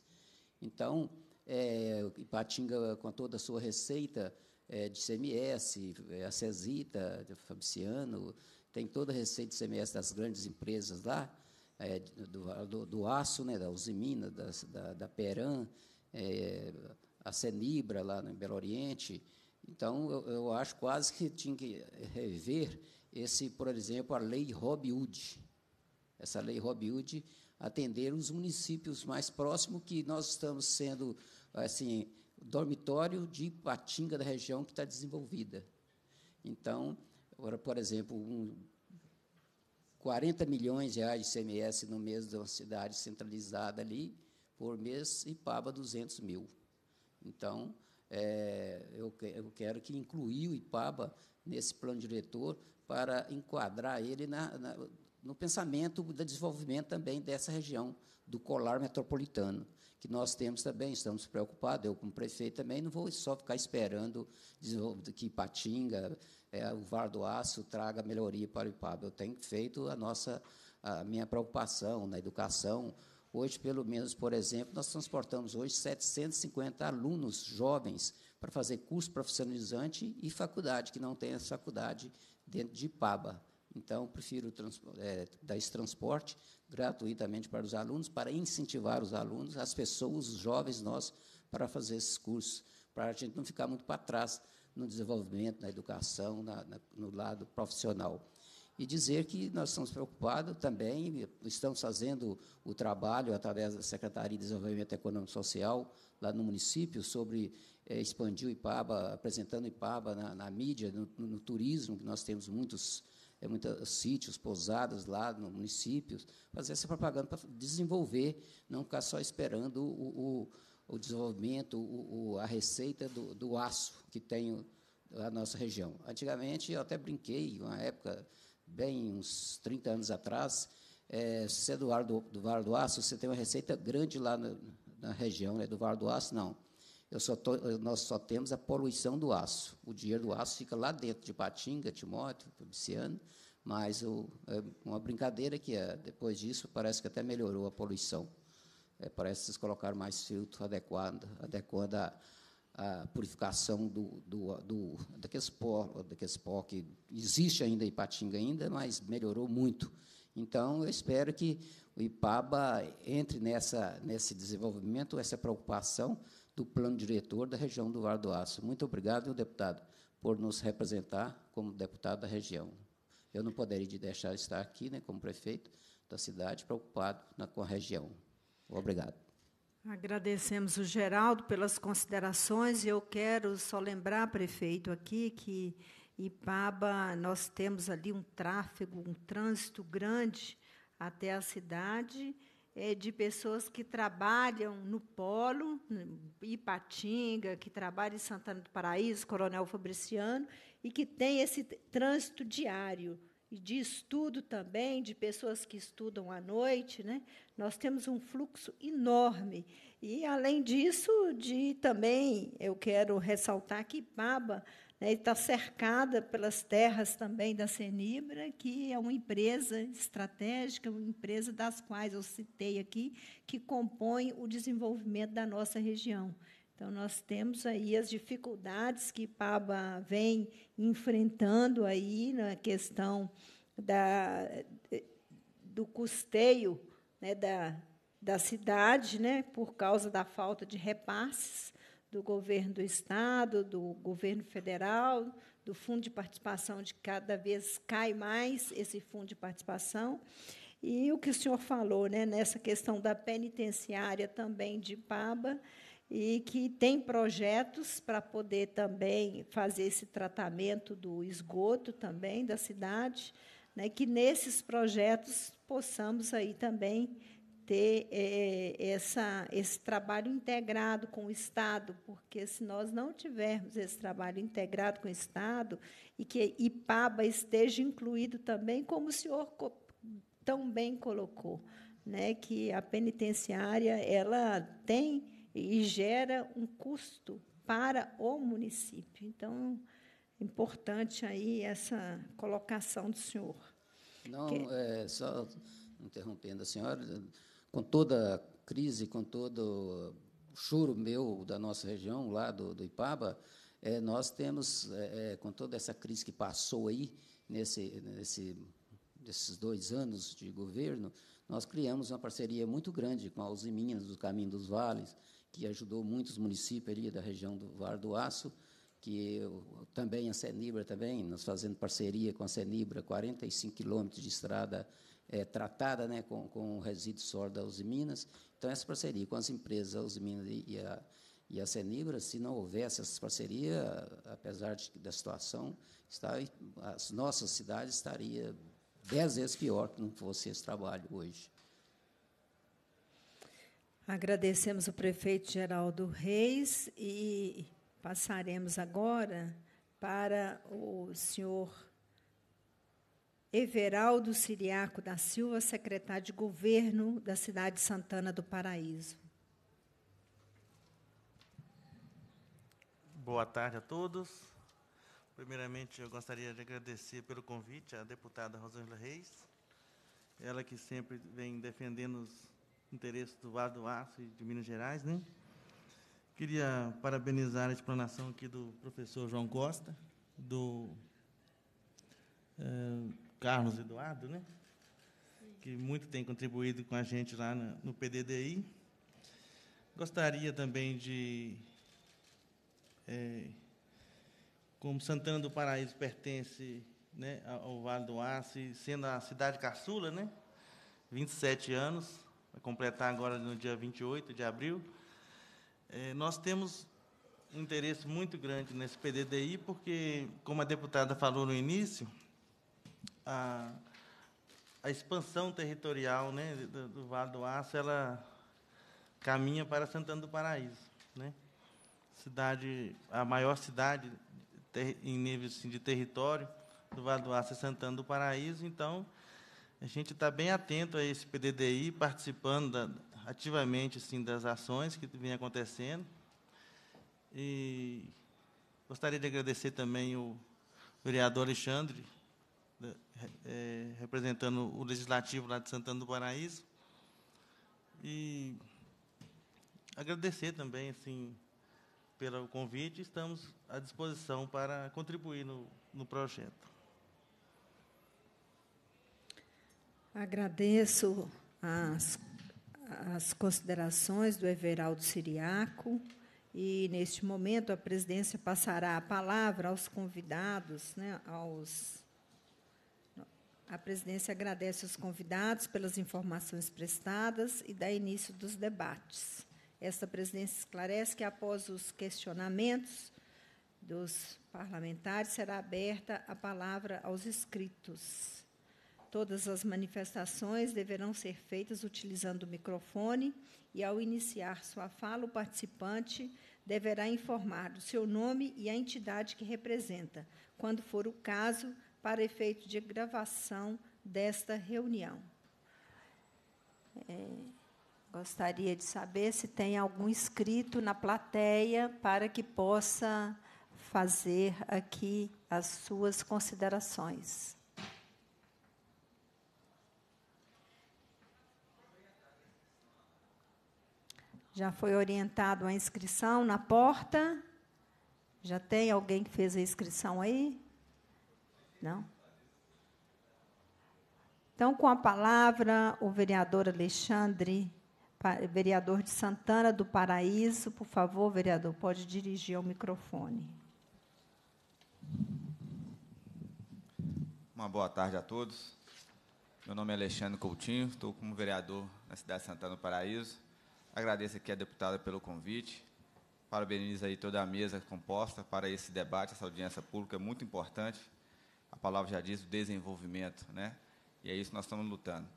S5: Então, é, Ipatinga, com toda a sua receita é, de CMS, é, a Cesita, Fabiciano tem toda a receita de CMS das grandes empresas lá, é, do, do, do, aço, né, da Usimina, da, da, da Peran, é, a Cenibra, lá no Belo Oriente. Então, eu, eu acho quase que tinha que rever esse, por exemplo, a lei Robin Hood, essa lei Robin Hood, atender os municípios mais próximos, que nós estamos sendo assim, dormitório de Ipatinga da região que está desenvolvida. Então, agora, por exemplo, um 40 milhões de reais de CMS no mês de uma cidade centralizada ali, por mês, e Ipaba 200 mil. Então, é, eu, eu, quero que incluir o Ipaba nesse plano diretor para enquadrar ele na, na no pensamento do desenvolvimento também dessa região do colar metropolitano, que nós temos também, estamos preocupados, eu como prefeito também, não vou só ficar esperando que Patinga, é, o VAR do Aço traga melhoria para o IPAB. Eu tenho feito a nossa a minha preocupação na educação. Hoje, pelo menos, por exemplo, nós transportamos hoje 750 alunos jovens para fazer curso profissionalizante e faculdade, que não tem essa faculdade dentro de IPABA. Então, prefiro trans, é, dar esse transporte gratuitamente para os alunos, para incentivar os alunos, as pessoas, os jovens nós, para fazer esses cursos, para a gente não ficar muito para trás no desenvolvimento, na educação, na, na, no lado profissional. E dizer que nós estamos preocupados também, estamos fazendo o trabalho através da Secretaria de Desenvolvimento Econômico e Social, lá no município, sobre é, expandir o IPABA, apresentando o IPABA na, na mídia, no, no, turismo, que nós temos muitos é muitos sítios, pousadas lá no municípios, fazer essa propaganda para desenvolver, não ficar só esperando o, o, o desenvolvimento, o, a receita do, do aço que tem a nossa região. Antigamente, eu até brinquei, uma época, bem uns 30 anos atrás, é, se é do Vale do, do, do Aço, você tem uma receita grande lá na região, né, do Vale do Aço, não só tô, nós só temos a poluição do aço. O dinheiro do aço fica lá dentro de Patinga, Timóteo, Publiciano, mas o, é uma brincadeira que é, depois disso parece que até melhorou a poluição. É, parece que vocês colocaram mais filtro adequado, adequado à, à purificação do, do, do, daqueles pó, daqueles pó que existe ainda em Patinga ainda, mas melhorou muito. Então, eu espero que o IPABA entre nessa, nesse desenvolvimento, essa preocupação, do plano diretor da região do Vale do Aço. Muito obrigado, meu deputado, por nos representar como deputado da região. Eu não poderia deixar de estar aqui, né, como prefeito da cidade, preocupado na, com a região. Obrigado.
S1: Agradecemos o Geraldo pelas considerações. Eu quero só lembrar, prefeito, aqui que Ipaba nós temos ali um tráfego, um trânsito grande até a cidade é, de pessoas que trabalham no Polo, Ipatinga, que trabalham em Santana do Paraíso, Coronel Fabriciano, e que tem esse trânsito diário. E de estudo também, de pessoas que estudam à noite, né? nós temos um fluxo enorme. E, além disso, de também eu quero ressaltar que Baba né, está cercada pelas terras também da Cenibra, que é uma empresa estratégica, uma empresa das quais eu citei aqui, que compõe o desenvolvimento da nossa região. Então, nós temos aí as dificuldades que Paba vem enfrentando aí na questão da, do custeio né, da, da cidade, né, por causa da falta de repasses do governo do Estado, do governo federal, do fundo de participação, de cada vez cai mais esse fundo de participação. E o que o senhor falou né, nessa questão da penitenciária também de Paba, e que tem projetos para poder também fazer esse tratamento do esgoto também da cidade, né, que nesses projetos possamos aí também ter é, é, essa, esse trabalho integrado com o Estado, porque se nós não tivermos esse trabalho integrado com o Estado e que IPABA esteja incluído também, como o senhor tão bem colocou, né, que a penitenciária ela tem e gera um custo para o município. Então, importante aí essa colocação do senhor.
S5: Não, que... é, só interrompendo a senhora, com toda a crise, com todo o choro meu da nossa região, lá do, do Ipaba, é, nós temos, é, é, com toda essa crise que passou aí, nesse, nesse, nesses dois anos de governo, nós criamos uma parceria muito grande com a Uzi do Caminho dos Vales, que ajudou muitos municípios ali da região do Var do Aço, que eu, também a Senibra também, nós fazendo parceria com a Senibra, 45 quilômetros de estrada é, tratada né, com, com o resíduo sólido da Usiminas. Então, essa parceria com as empresas, a Minas e a, e a Cenibra, se não houvesse essa parceria, apesar de, da situação, está, as nossas cidades estaria dez vezes pior que não fosse esse trabalho hoje.
S1: Agradecemos o prefeito Geraldo Reis e passaremos agora para o senhor Everaldo Siriaco da Silva, secretário de Governo da cidade de Santana do Paraíso.
S6: Boa tarde a todos. Primeiramente, eu gostaria de agradecer pelo convite à deputada Rosângela Reis, ela que sempre vem defendendo os interesses do Vale do Aço e de Minas Gerais. Né? Queria parabenizar a explanação aqui do professor João Costa, do é, Carlos Eduardo, né? que muito tem contribuído com a gente lá no PDDI. Gostaria também de, é, como Santana do Paraíso pertence né, ao Vale do Aço, sendo a cidade caçula, né, 27 anos, vai completar agora no dia 28 de abril, é, nós temos um interesse muito grande nesse PDDI, porque, como a deputada falou no início, a, a expansão territorial né, do, do Vale do Aço ela caminha para Santana do Paraíso. Né? Cidade, a maior cidade ter, em nível assim, de território do Vale do Aço é Santana do Paraíso, então a gente está bem atento a esse PDDI, participando da, ativamente assim, das ações que vêm acontecendo. E gostaria de agradecer também o vereador Alexandre é, representando o Legislativo lá de Santana do Paraíso. E agradecer também, assim, pelo convite. Estamos à disposição para contribuir no, no projeto.
S1: Agradeço as, as considerações do Everaldo Siriaco. E, neste momento, a presidência passará a palavra aos convidados, né, aos a presidência agradece os convidados pelas informações prestadas e dá início dos debates. Esta presidência esclarece que, após os questionamentos dos parlamentares, será aberta a palavra aos inscritos. Todas as manifestações deverão ser feitas utilizando o microfone e, ao iniciar sua fala, o participante deverá informar o seu nome e a entidade que representa. Quando for o caso, para efeito de gravação desta reunião. É, gostaria de saber se tem algum inscrito na plateia para que possa fazer aqui as suas considerações. Já foi orientado a inscrição na porta? Já tem alguém que fez a inscrição aí? Não? Então, com a palavra, o vereador Alexandre, vereador de Santana do Paraíso, por favor, vereador, pode dirigir ao microfone.
S7: Uma boa tarde a todos. Meu nome é Alexandre Coutinho, estou como vereador na cidade de Santana do Paraíso. Agradeço aqui a deputada pelo convite. Parabenizo aí toda a mesa composta para esse debate, essa audiência pública é muito importante a palavra já diz, o desenvolvimento, né? E é isso que nós estamos lutando.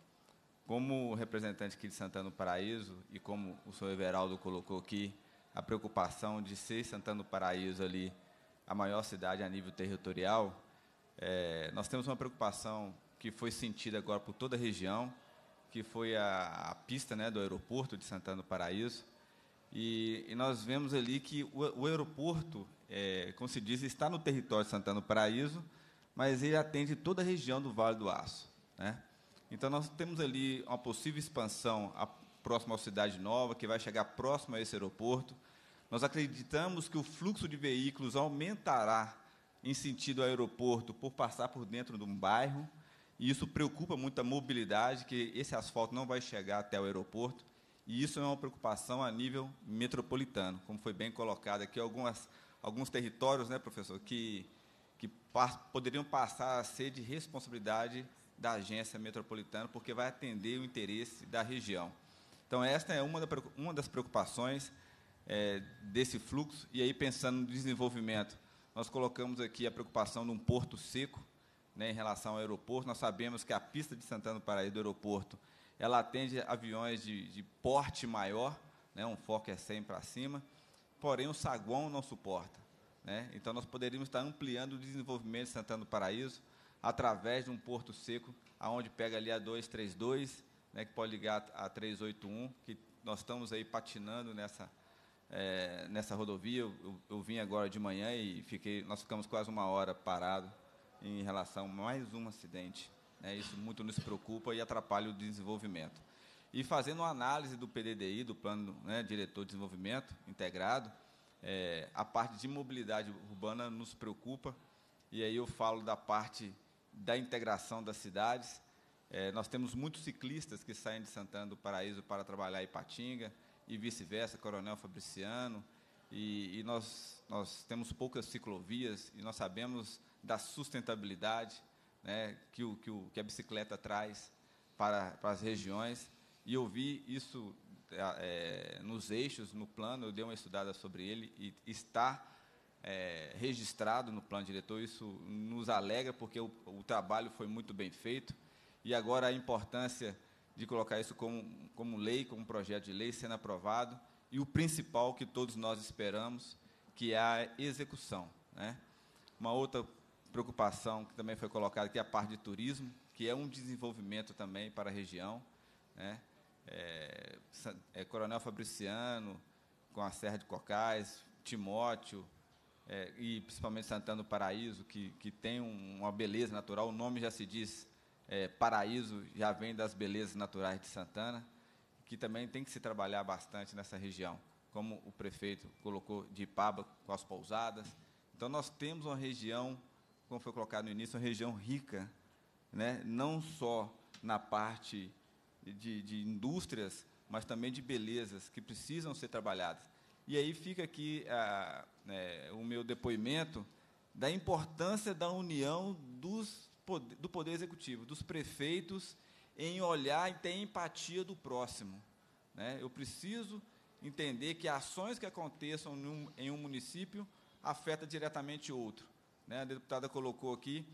S7: Como representante aqui de Santana do Paraíso, e como o senhor Everaldo colocou aqui, a preocupação de ser Santana do Paraíso ali a maior cidade a nível territorial, é, nós temos uma preocupação que foi sentida agora por toda a região, que foi a, a pista né, do aeroporto de Santana do Paraíso, e, e nós vemos ali que o, o aeroporto, é, como se diz, está no território de Santana do Paraíso, mas ele atende toda a região do Vale do Aço. Né? Então, nós temos ali uma possível expansão a, próximo à Cidade Nova, que vai chegar próximo a esse aeroporto. Nós acreditamos que o fluxo de veículos aumentará em sentido ao aeroporto por passar por dentro de um bairro, e isso preocupa muito a mobilidade, que esse asfalto não vai chegar até o aeroporto, e isso é uma preocupação a nível metropolitano, como foi bem colocado aqui, algumas, alguns territórios, né, professor, que que poderiam passar a ser de responsabilidade da agência metropolitana, porque vai atender o interesse da região. Então, esta é uma, da, uma das preocupações é, desse fluxo. E aí, pensando no desenvolvimento, nós colocamos aqui a preocupação de um porto seco né, em relação ao aeroporto. Nós sabemos que a pista de Santana do Paraíso do aeroporto ela atende aviões de, de porte maior, né, um Fokker é 100 para cima, porém o saguão não suporta. Né? Então, nós poderíamos estar ampliando o desenvolvimento de Santana do Paraíso através de um porto seco, aonde pega ali a 232, né, que pode ligar a 381, que nós estamos aí patinando nessa, é, nessa rodovia. Eu, eu, vim agora de manhã e fiquei, nós ficamos quase uma hora parado em relação a mais um acidente. Né? Isso muito nos preocupa e atrapalha o desenvolvimento. E fazendo uma análise do PDDI, do Plano né, Diretor de Desenvolvimento Integrado, é, a parte de mobilidade urbana nos preocupa, e aí eu falo da parte da integração das cidades. É, nós temos muitos ciclistas que saem de Santana do Paraíso para trabalhar em Patinga, e vice-versa, Coronel Fabriciano, e, e nós, nós temos poucas ciclovias, e nós sabemos da sustentabilidade né, que, o, que, o, que a bicicleta traz para, para as regiões, e eu vi isso é, nos eixos, no plano, eu dei uma estudada sobre ele e está é, registrado no plano diretor. Isso nos alegra porque o, o, trabalho foi muito bem feito e agora a importância de colocar isso como, como lei, como projeto de lei sendo aprovado e o principal que todos nós esperamos, que é a execução. Né? Uma outra preocupação que também foi colocada, que é a parte de turismo, que é um desenvolvimento também para a região. Né? é, é, Coronel Fabriciano, com a Serra de Cocais, Timóteo, é, e principalmente Santana do Paraíso, que, que tem um, uma beleza natural, o nome já se diz é, Paraíso, já vem das belezas naturais de Santana, que também tem que se trabalhar bastante nessa região, como o prefeito colocou de Ipaba com as pousadas. Então, nós temos uma região, como foi colocado no início, uma região rica, né, não só na parte de, de indústrias, mas também de belezas que precisam ser trabalhadas. E aí fica aqui a, né, o meu depoimento da importância da união dos, do Poder Executivo, dos prefeitos, em olhar e ter empatia do próximo. Né? Eu preciso entender que ações que aconteçam num, em um município afetam diretamente outro. Né? A deputada colocou aqui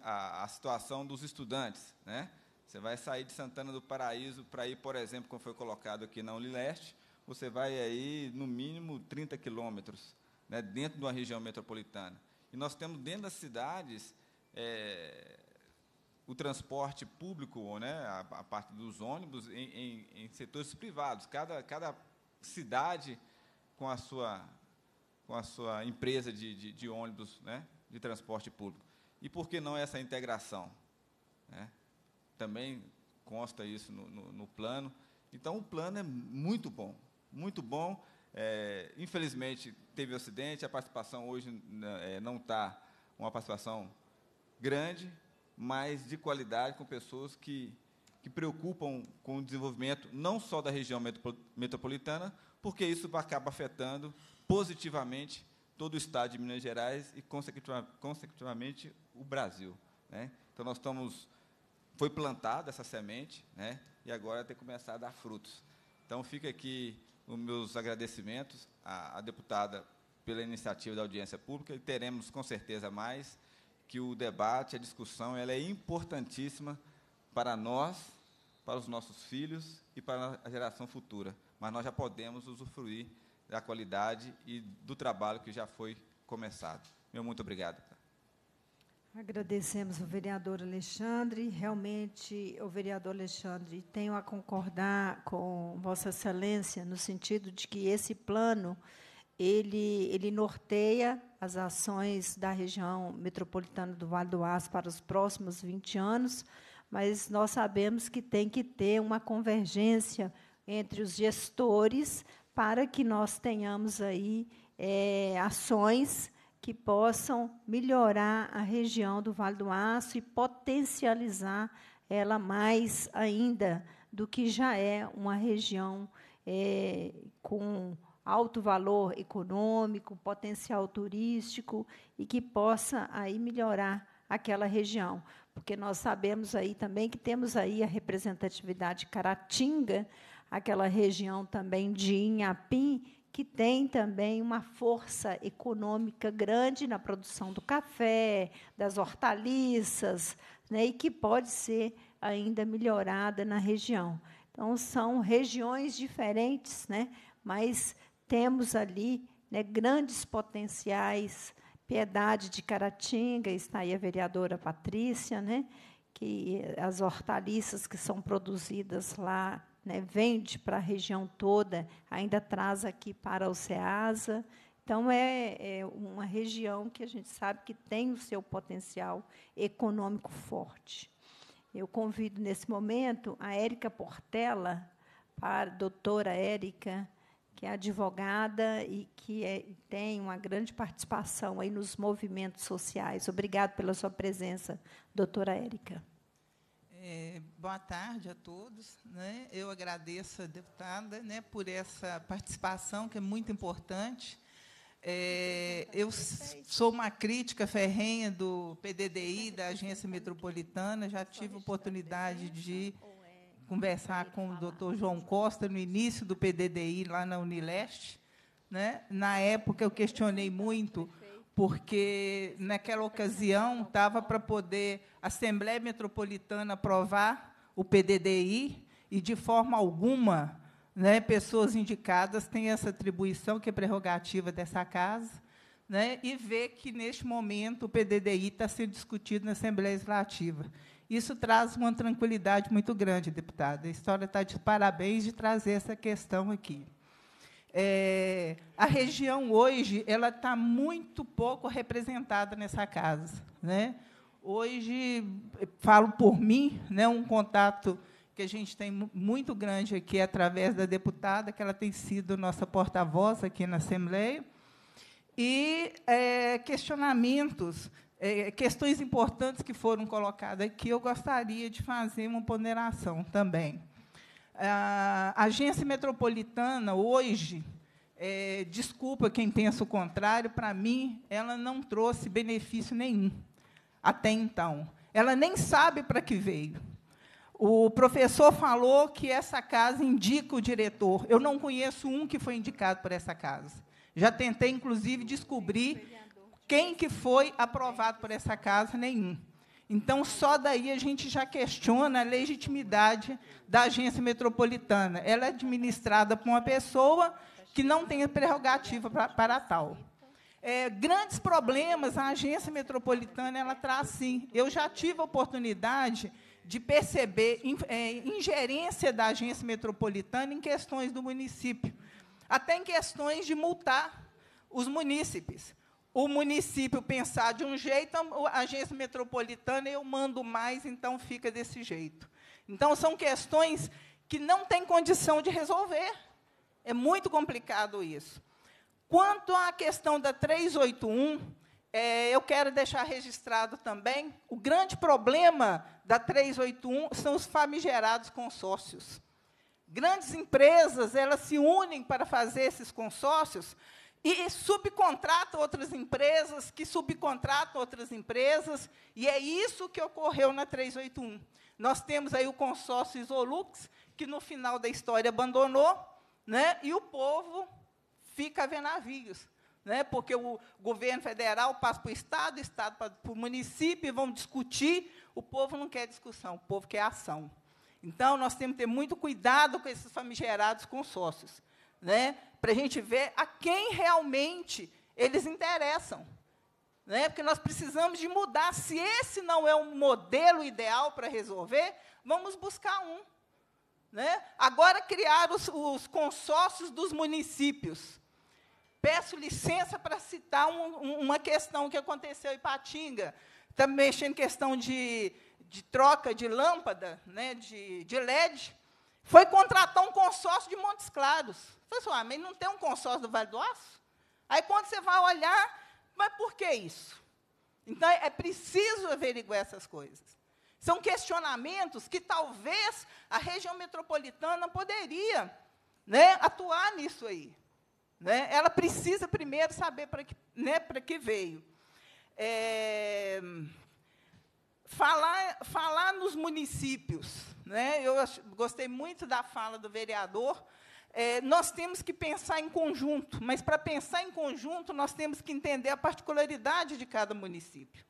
S7: a, a, a situação dos estudantes. Né? Você vai sair de Santana do Paraíso para ir, por exemplo, como foi colocado aqui na Unileste, você vai aí no mínimo 30 quilômetros né, dentro de uma região metropolitana. E nós temos dentro das cidades é, o transporte público, né, a, a parte dos ônibus, em, em, em, setores privados. Cada, cada cidade com a sua, com a sua empresa de, de, de ônibus, né, de transporte público. E por que não essa integração? Né? também consta isso no, no, no plano. Então, o plano é muito bom, muito bom. É, infelizmente, teve um acidente, a participação hoje né, é, não está uma participação grande, mas de qualidade, com pessoas que, que preocupam com o desenvolvimento não só da região metropolitana, porque isso acaba afetando positivamente todo o Estado de Minas Gerais e, consecutivamente, o Brasil. Né? Então, nós estamos foi plantada essa semente, né? E agora tem começado a dar frutos. Então fica aqui os meus agradecimentos à, à deputada pela iniciativa da audiência pública e teremos com certeza mais que o debate, a discussão, ela é importantíssima para nós, para os nossos filhos e para a geração futura. Mas nós já podemos usufruir da qualidade e do trabalho que já foi começado. Meu muito obrigado.
S1: Agradecemos o vereador Alexandre. Realmente, o vereador Alexandre, tenho a concordar com Vossa Excelência no sentido de que esse plano ele, ele norteia as ações da região metropolitana do Vale do Aço para os próximos 20 anos, mas nós sabemos que tem que ter uma convergência entre os gestores para que nós tenhamos aí é, ações que possam melhorar a região do Vale do Aço e potencializar ela mais ainda do que já é uma região é, com alto valor econômico, potencial turístico e que possa aí melhorar aquela região, porque nós sabemos aí também que temos aí a representatividade Caratinga, aquela região também de Inhapim, que tem também uma força econômica grande na produção do café, das hortaliças, né, e que pode ser ainda melhorada na região. Então, são regiões diferentes, né, mas temos ali né, grandes potenciais. Piedade de Caratinga, está aí a vereadora Patrícia, né, que as hortaliças que são produzidas lá né, vende para a região toda, ainda traz aqui para o SEASA. Então, é, é uma região que a gente sabe que tem o seu potencial econômico forte. Eu convido, nesse momento, a Érica Portela, a doutora Érica, que é advogada e que é, tem uma grande participação aí nos movimentos sociais. Obrigado pela sua presença, doutora Érica.
S8: É, boa tarde a todos. Né? Eu agradeço a deputada né, por essa participação, que é muito importante. É, eu sou uma crítica ferrenha do PDDI, da Agência Metropolitana, já tive oportunidade de conversar com o doutor João Costa no início do PDDI, lá na Unileste. Né? Na época, eu questionei muito porque naquela ocasião estava para poder a Assembleia Metropolitana aprovar o PDDI e de forma alguma, né, pessoas indicadas têm essa atribuição que é prerrogativa dessa casa, né, e ver que neste momento o PDDI está sendo discutido na Assembleia Legislativa. Isso traz uma tranquilidade muito grande, deputada. A história está de parabéns de trazer essa questão aqui. É, a região hoje ela está muito pouco representada nessa casa, né? Hoje falo por mim, né? Um contato que a gente tem muito grande aqui é através da deputada, que ela tem sido nossa porta-voz aqui na Assembleia, e é, questionamentos, é, questões importantes que foram colocadas aqui, eu gostaria de fazer uma ponderação também. A agência metropolitana, hoje, é, desculpa quem pensa o contrário, para mim, ela não trouxe benefício nenhum até então. Ela nem sabe para que veio. O professor falou que essa casa indica o diretor. Eu não conheço um que foi indicado por essa casa. Já tentei, inclusive, descobrir quem que foi aprovado por essa casa, nenhum. Então, só daí a gente já questiona a legitimidade da agência metropolitana. Ela é administrada por uma pessoa que não tem prerrogativa para, para tal. É, grandes problemas a agência metropolitana ela traz sim. Eu já tive a oportunidade de perceber in, é, ingerência da agência metropolitana em questões do município, até em questões de multar os munícipes o município pensar de um jeito, a agência metropolitana eu mando mais, então fica desse jeito. Então são questões que não tem condição de resolver. É muito complicado isso. Quanto à questão da 381, é, eu quero deixar registrado também o grande problema da 381 são os famigerados consórcios. Grandes empresas elas se unem para fazer esses consórcios e subcontrata outras empresas, que subcontrata outras empresas, e é isso que ocorreu na 381. Nós temos aí o consórcio Isolux, que no final da história abandonou, né, e o povo fica a ver navios. Né, porque o governo federal passa para o Estado, o Estado para, para o município, e vão discutir. O povo não quer discussão, o povo quer ação. Então, nós temos que ter muito cuidado com esses famigerados consórcios né, para a gente ver a quem realmente eles interessam. Né, porque nós precisamos de mudar. Se esse não é um modelo ideal para resolver, vamos buscar um. Né? Agora criar os, os consórcios dos municípios. Peço licença para citar um, uma questão que aconteceu em Ipatinga, também tá mexendo em questão de, de troca de lâmpada, né, de, de LED foi contratar um consórcio de Montes Claros. Falei assim, ah, mas não tem um consórcio do Vale do Aço? Aí, quando você vai olhar, mas por que isso? Então, é preciso averiguar essas coisas. São questionamentos que talvez a região metropolitana poderia né, atuar nisso aí. Né? Ela precisa primeiro saber para que, né, que veio. É, falar, falar nos municípios. Né? Eu gostei muito da fala do vereador. É, nós temos que pensar em conjunto, mas para pensar em conjunto, nós temos que entender a particularidade de cada município.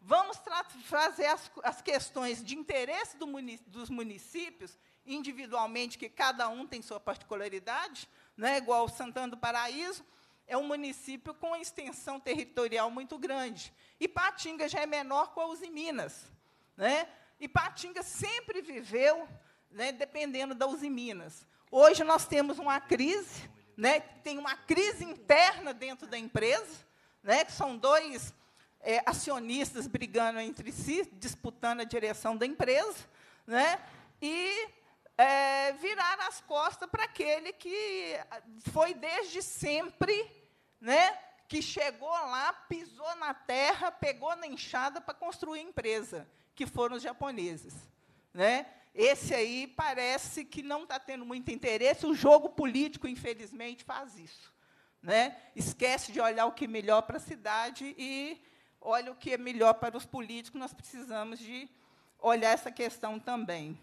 S8: Vamos fazer as, as questões de interesse do dos municípios, individualmente, que cada um tem sua particularidade, né, igual Santana do Paraíso, é um município com extensão territorial muito grande. Ipatinga já é menor que a Uzi Minas. Né? Ipatinga sempre viveu né, dependendo da Uzi Minas. Hoje nós temos uma crise, né, tem uma crise interna dentro da empresa, né, que são dois é, acionistas brigando entre si, disputando a direção da empresa, né, e é, virar as costas para aquele que foi desde sempre né, que chegou lá, pisou na terra, pegou na enxada para construir a empresa, que foram os japoneses. Né? Esse aí parece que não está tendo muito interesse, o jogo político, infelizmente, faz isso. Né? Esquece de olhar o que é melhor para a cidade e olha o que é melhor para os políticos, nós precisamos de olhar essa questão também.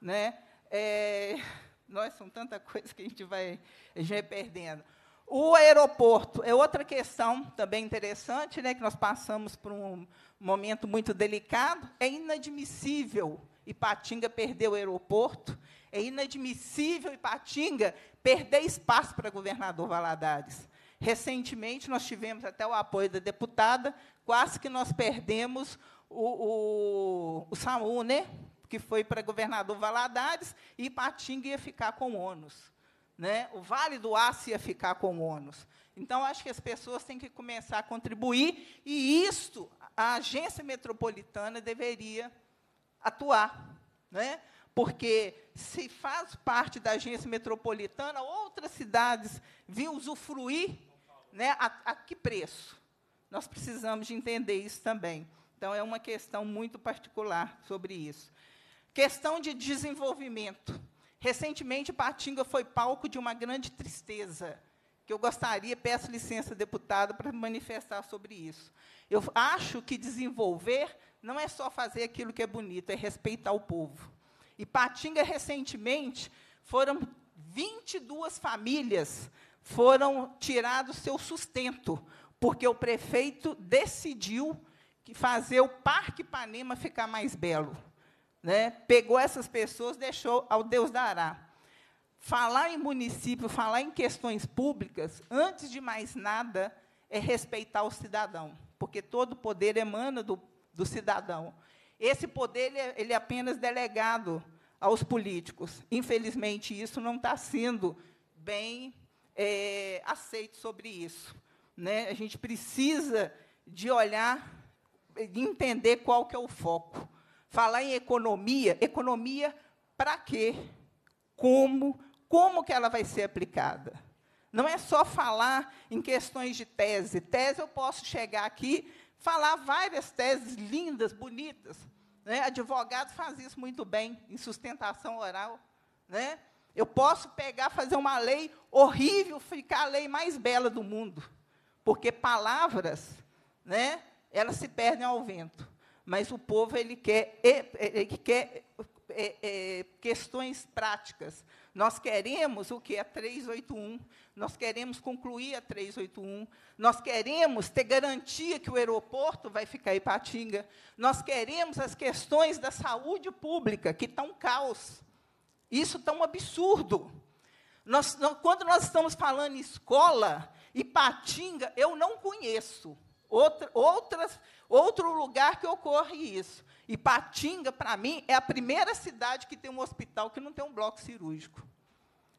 S8: Né? É, são tanta coisa que a gente vai, a gente vai perdendo. O aeroporto é outra questão também interessante, né, que nós passamos por um momento muito delicado. É inadmissível Ipatinga perder o aeroporto. É inadmissível Ipatinga perder espaço para governador Valadares. Recentemente, nós tivemos até o apoio da deputada, quase que nós perdemos o, o, o né? que foi para governador Valadares, e Ipatinga ia ficar com ônus. Né? O vale do aço ia ficar com ônus. Então, acho que as pessoas têm que começar a contribuir, e isto a agência metropolitana deveria atuar. Né? Porque se faz parte da agência metropolitana, outras cidades vêm usufruir né, a, a que preço? Nós precisamos de entender isso também. Então, é uma questão muito particular sobre isso. Questão de desenvolvimento. Recentemente, Patinga foi palco de uma grande tristeza, que eu gostaria, peço licença, deputada, para manifestar sobre isso. Eu acho que desenvolver não é só fazer aquilo que é bonito, é respeitar o povo. E Patinga, recentemente, foram 22 famílias foram tirados seu sustento, porque o prefeito decidiu fazer o Parque Ipanema ficar mais belo né, pegou essas pessoas, deixou ao Deus dará. Falar em município, falar em questões públicas, antes de mais nada, é respeitar o cidadão, porque todo poder emana do, do cidadão. Esse poder ele é, ele é apenas delegado aos políticos. Infelizmente, isso não está sendo bem é, aceito sobre isso. Né? A gente precisa de olhar, de entender qual que é o foco. Falar em economia, economia para quê? Como? Como que ela vai ser aplicada? Não é só falar em questões de tese. Tese eu posso chegar aqui, falar várias teses lindas, bonitas. Né? Advogado faz isso muito bem, em sustentação oral. Né? Eu posso pegar, fazer uma lei horrível, ficar a lei mais bela do mundo. Porque palavras, né, elas se perdem ao vento mas o povo ele quer, ele quer é, é, questões práticas. Nós queremos o que é 381, nós queremos concluir a 381, nós queremos ter garantia que o aeroporto vai ficar em Patinga, nós queremos as questões da saúde pública, que está um caos. Isso está um absurdo. Nós, quando nós estamos falando em escola, Ipatinga, eu não conheço. Outra, outras, outro lugar que ocorre isso. E Patinga, para mim, é a primeira cidade que tem um hospital que não tem um bloco cirúrgico.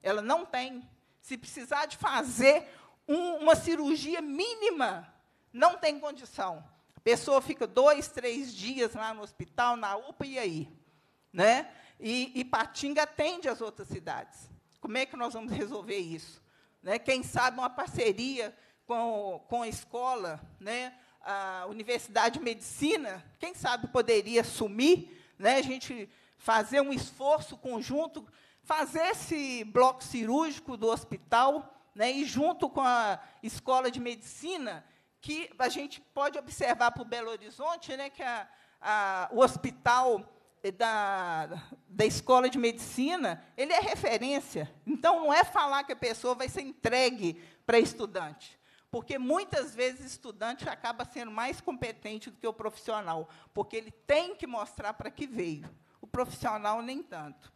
S8: Ela não tem. Se precisar de fazer um, uma cirurgia mínima, não tem condição. A pessoa fica dois, três dias lá no hospital, na UPA, e aí? Né? E, e Patinga atende as outras cidades. Como é que nós vamos resolver isso? Né? Quem sabe uma parceria com, com a escola, né, a Universidade de Medicina, quem sabe poderia assumir, né, a gente fazer um esforço conjunto, fazer esse bloco cirúrgico do hospital, né, e junto com a escola de medicina, que a gente pode observar para o Belo Horizonte, né, que a, a, o hospital da, da escola de medicina, ele é referência. Então, não é falar que a pessoa vai ser entregue para estudante. Porque muitas vezes o estudante acaba sendo mais competente do que o profissional, porque ele tem que mostrar para que veio. O profissional nem tanto.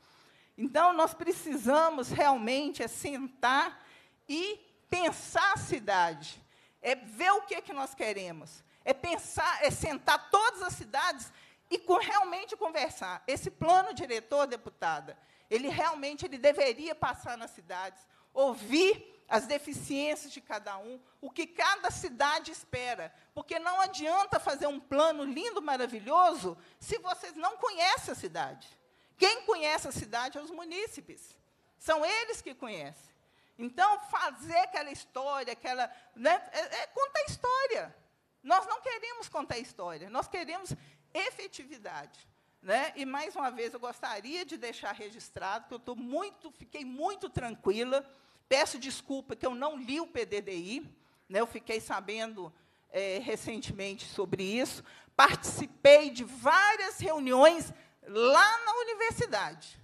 S8: Então nós precisamos realmente é sentar e pensar a cidade, é ver o que é que nós queremos, é pensar, é sentar todas as cidades e com, realmente conversar. Esse plano diretor, deputada, ele realmente ele deveria passar nas cidades, ouvir as deficiências de cada um, o que cada cidade espera. Porque não adianta fazer um plano lindo, maravilhoso, se vocês não conhecem a cidade. Quem conhece a cidade é os munícipes. São eles que conhecem. Então, fazer aquela história, aquela. Né, é, é contar história. Nós não queremos contar história, nós queremos efetividade. Né? E mais uma vez eu gostaria de deixar registrado que eu tô muito, fiquei muito tranquila Peço desculpa que eu não li o PDDI, né, eu fiquei sabendo é, recentemente sobre isso. Participei de várias reuniões lá na universidade.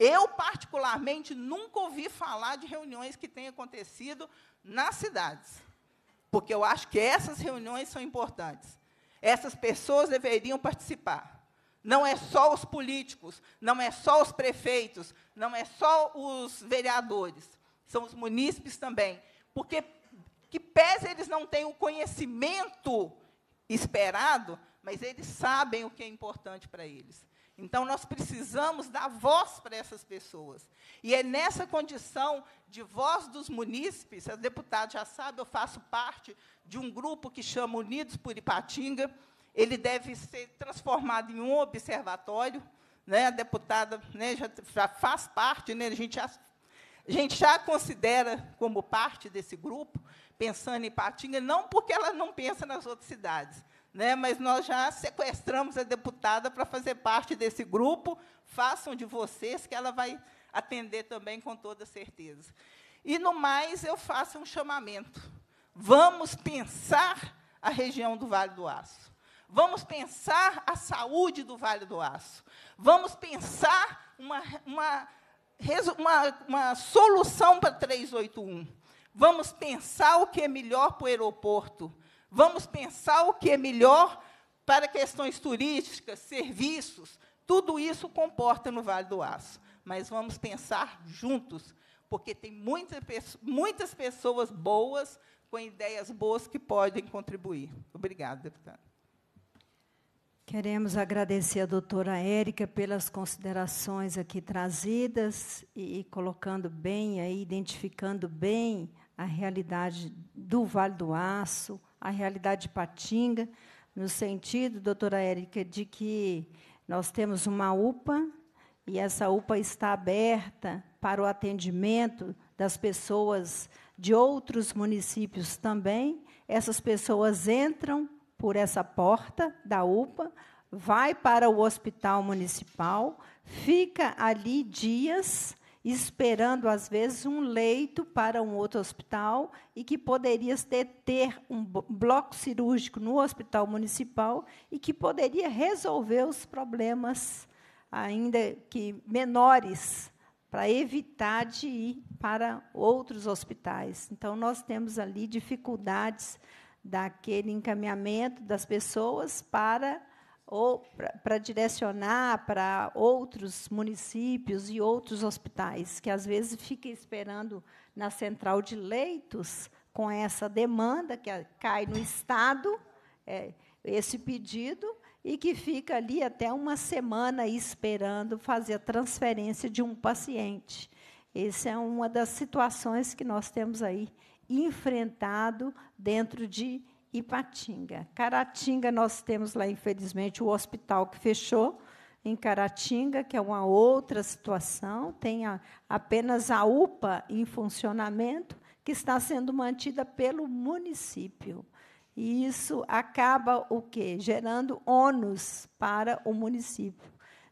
S8: Eu, particularmente, nunca ouvi falar de reuniões que tenham acontecido nas cidades, porque eu acho que essas reuniões são importantes. Essas pessoas deveriam participar. Não é só os políticos, não é só os prefeitos, não é só os vereadores são os munícipes também, porque que pese eles não têm o conhecimento esperado, mas eles sabem o que é importante para eles. Então, nós precisamos dar voz para essas pessoas. E é nessa condição de voz dos munícipes, a deputada já sabe, eu faço parte de um grupo que chama Unidos por Ipatinga. Ele deve ser transformado em um observatório. Né? A deputada né, já, já faz parte, né? a gente já a gente já considera como parte desse grupo, pensando em Patinga, não porque ela não pensa nas outras cidades, né, mas nós já sequestramos a deputada para fazer parte desse grupo. Façam de vocês que ela vai atender também com toda certeza. E no mais eu faço um chamamento. Vamos pensar a região do Vale do Aço. Vamos pensar a saúde do Vale do Aço. Vamos pensar uma, uma uma, uma solução para 381. Vamos pensar o que é melhor para o aeroporto. Vamos pensar o que é melhor para questões turísticas, serviços. Tudo isso comporta no Vale do Aço. Mas vamos pensar juntos, porque tem muita, muitas pessoas boas, com ideias boas, que podem contribuir. Obrigada, deputado.
S1: Queremos agradecer a doutora Érica pelas considerações aqui trazidas e, colocando bem, aí, identificando bem a realidade do Vale do Aço, a realidade de Patinga, no sentido, doutora Érica, de que nós temos uma UPA e essa UPA está aberta para o atendimento das pessoas de outros municípios também. Essas pessoas entram por essa porta da UPA, vai para o hospital municipal, fica ali dias esperando às vezes um leito para um outro hospital e que poderia ter, ter um bloco cirúrgico no hospital municipal e que poderia resolver os problemas ainda que menores para evitar de ir para outros hospitais. Então nós temos ali dificuldades daquele encaminhamento das pessoas para ou para direcionar para outros municípios e outros hospitais, que às vezes fica esperando na central de leitos com essa demanda que cai no estado, é, esse pedido e que fica ali até uma semana esperando fazer a transferência de um paciente. Essa é uma das situações que nós temos aí enfrentado dentro de Ipatinga. Caratinga, nós temos lá, infelizmente, o hospital que fechou em Caratinga, que é uma outra situação, tem a, apenas a UPA em funcionamento, que está sendo mantida pelo município. E isso acaba o quê? Gerando ônus para o município.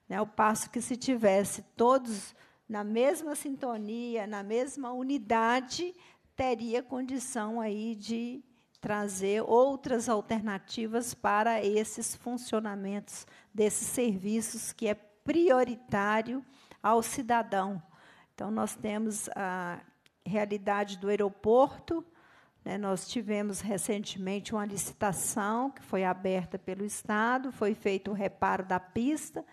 S1: Né? O passo que se tivesse todos na mesma sintonia, na mesma unidade, teria condição aí de trazer outras alternativas para esses funcionamentos desses serviços que é prioritário ao cidadão. Então nós temos a realidade do aeroporto, né, nós tivemos recentemente uma licitação que foi aberta pelo Estado, foi feito o reparo da pista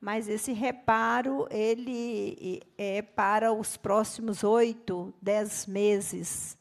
S1: mas esse reparo ele é para os próximos oito, dez meses.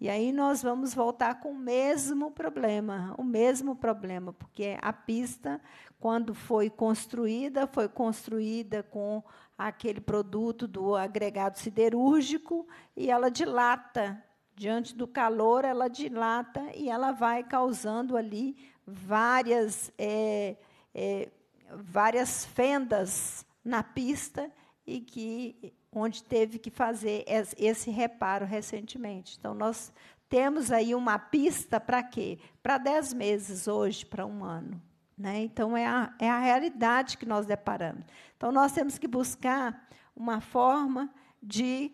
S1: E aí nós vamos voltar com o mesmo problema, o mesmo problema, porque a pista, quando foi construída, foi construída com aquele produto do agregado siderúrgico e ela dilata. Diante do calor, ela dilata e ela vai causando ali várias é, é, várias fendas na pista e que onde teve que fazer esse reparo recentemente. Então nós temos aí uma pista para quê? Para dez meses hoje, para um ano. Né? Então, é a, é a realidade que nós deparamos. Então, nós temos que buscar uma forma de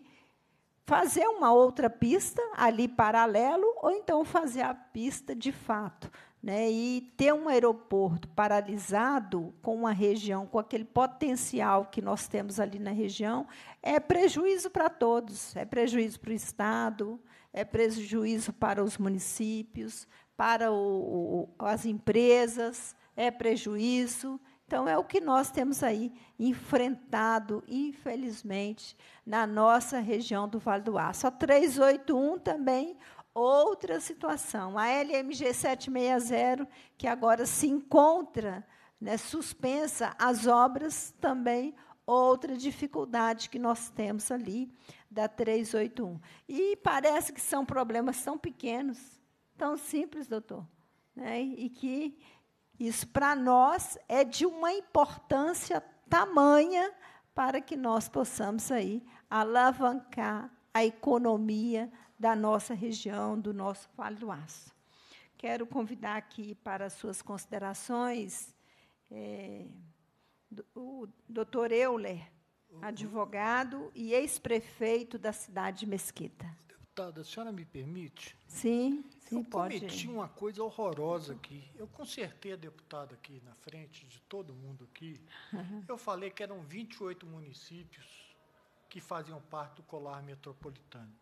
S1: fazer uma outra pista ali paralelo, ou então fazer a pista de fato. Né, e ter um aeroporto paralisado com uma região, com aquele potencial que nós temos ali na região, é prejuízo para todos. É prejuízo para o Estado, é prejuízo para os municípios, para o, o, as empresas, é prejuízo. Então, é o que nós temos aí enfrentado, infelizmente, na nossa região do Vale do Aço. A 381 também outra situação. A LMG 760, que agora se encontra né, suspensa, as obras também, outra dificuldade que nós temos ali da 381. E parece que são problemas tão pequenos, tão simples, doutor, né, e que isso para nós é de uma importância tamanha para que nós possamos aí alavancar a economia da nossa região, do nosso Vale do Aço. Quero convidar aqui para suas considerações é, o doutor Euler, advogado e ex-prefeito da cidade de Mesquita.
S3: Deputada, a senhora me permite? Sim, sim, eu pode. Eu cometi uma coisa horrorosa aqui. Eu consertei a deputada aqui na frente de todo mundo aqui. Eu falei que eram 28 municípios que faziam parte do colar metropolitano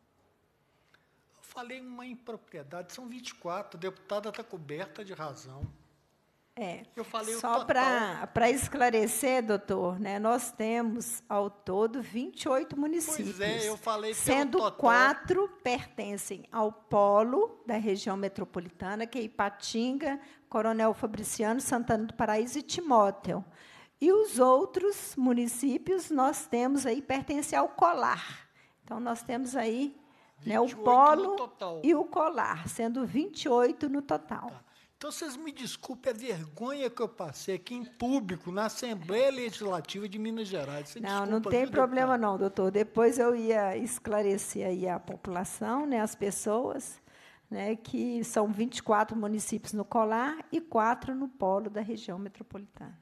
S3: falei uma impropriedade, são 24, deputada está coberta de razão. É, eu falei só para
S1: esclarecer, doutor, né, nós temos ao todo 28 municípios. Pois é, eu
S3: falei Sendo total... quatro
S1: pertencem ao polo da região metropolitana, que é Ipatinga, Coronel Fabriciano, Santana do Paraíso e Timóteo. E os outros municípios nós temos aí pertencem ao colar. Então nós temos aí né, o polo e o colar, sendo 28 no total. Tá.
S3: Então, vocês me desculpem a vergonha que eu passei aqui em público, na Assembleia Legislativa de Minas Gerais. Você não, não tem problema não,
S1: doutor. Depois eu ia esclarecer aí a população, né, as pessoas, né, que são 24 municípios no colar e quatro no polo da região metropolitana.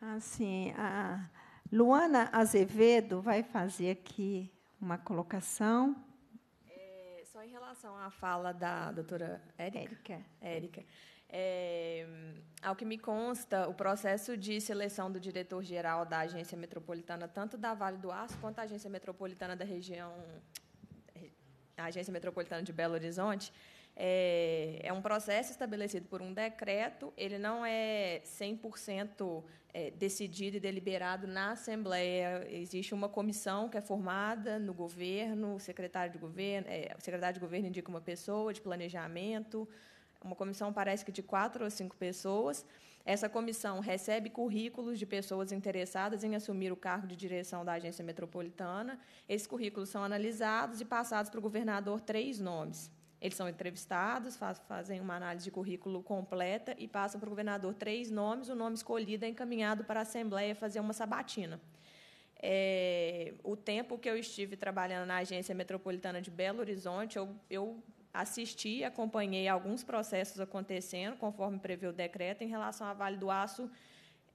S1: Assim, ah, a ah, Luana Azevedo vai fazer aqui uma
S2: colocação. É, só em relação à fala da doutora Érica. Érica. É, ao que me consta, o processo de seleção do diretor-geral da Agência Metropolitana, tanto da Vale do Aço quanto da Agência Metropolitana da região, a Agência Metropolitana de Belo Horizonte, é, é, um processo estabelecido por um decreto, ele não é 100% é, decidido e deliberado na Assembleia. Existe uma comissão que é formada no governo, o secretário de governo, é, o secretário de governo indica uma pessoa de planejamento, uma comissão parece que de quatro ou cinco pessoas. Essa comissão recebe currículos de pessoas interessadas em assumir o cargo de direção da agência metropolitana. Esses currículos são analisados e passados para o governador três nomes. Eles são entrevistados, faz, fazem uma análise de currículo completa e passam para o governador três nomes. O nome escolhido é encaminhado para a Assembleia fazer uma sabatina. É, o tempo que eu estive trabalhando na Agência Metropolitana de Belo Horizonte, eu, eu assisti, acompanhei alguns processos acontecendo, conforme prevê o decreto, em relação à Vale do Aço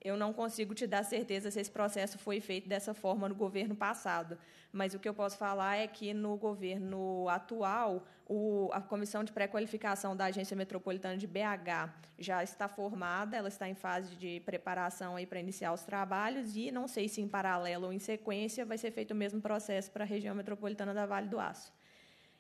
S2: eu não consigo te dar certeza se esse processo foi feito dessa forma no governo passado, mas o que eu posso falar é que no governo atual, o, a comissão de pré-qualificação da Agência Metropolitana de BH já está formada, ela está em fase de preparação para iniciar os trabalhos e não sei se em paralelo ou em sequência vai ser feito o mesmo processo para a região metropolitana da Vale do Aço.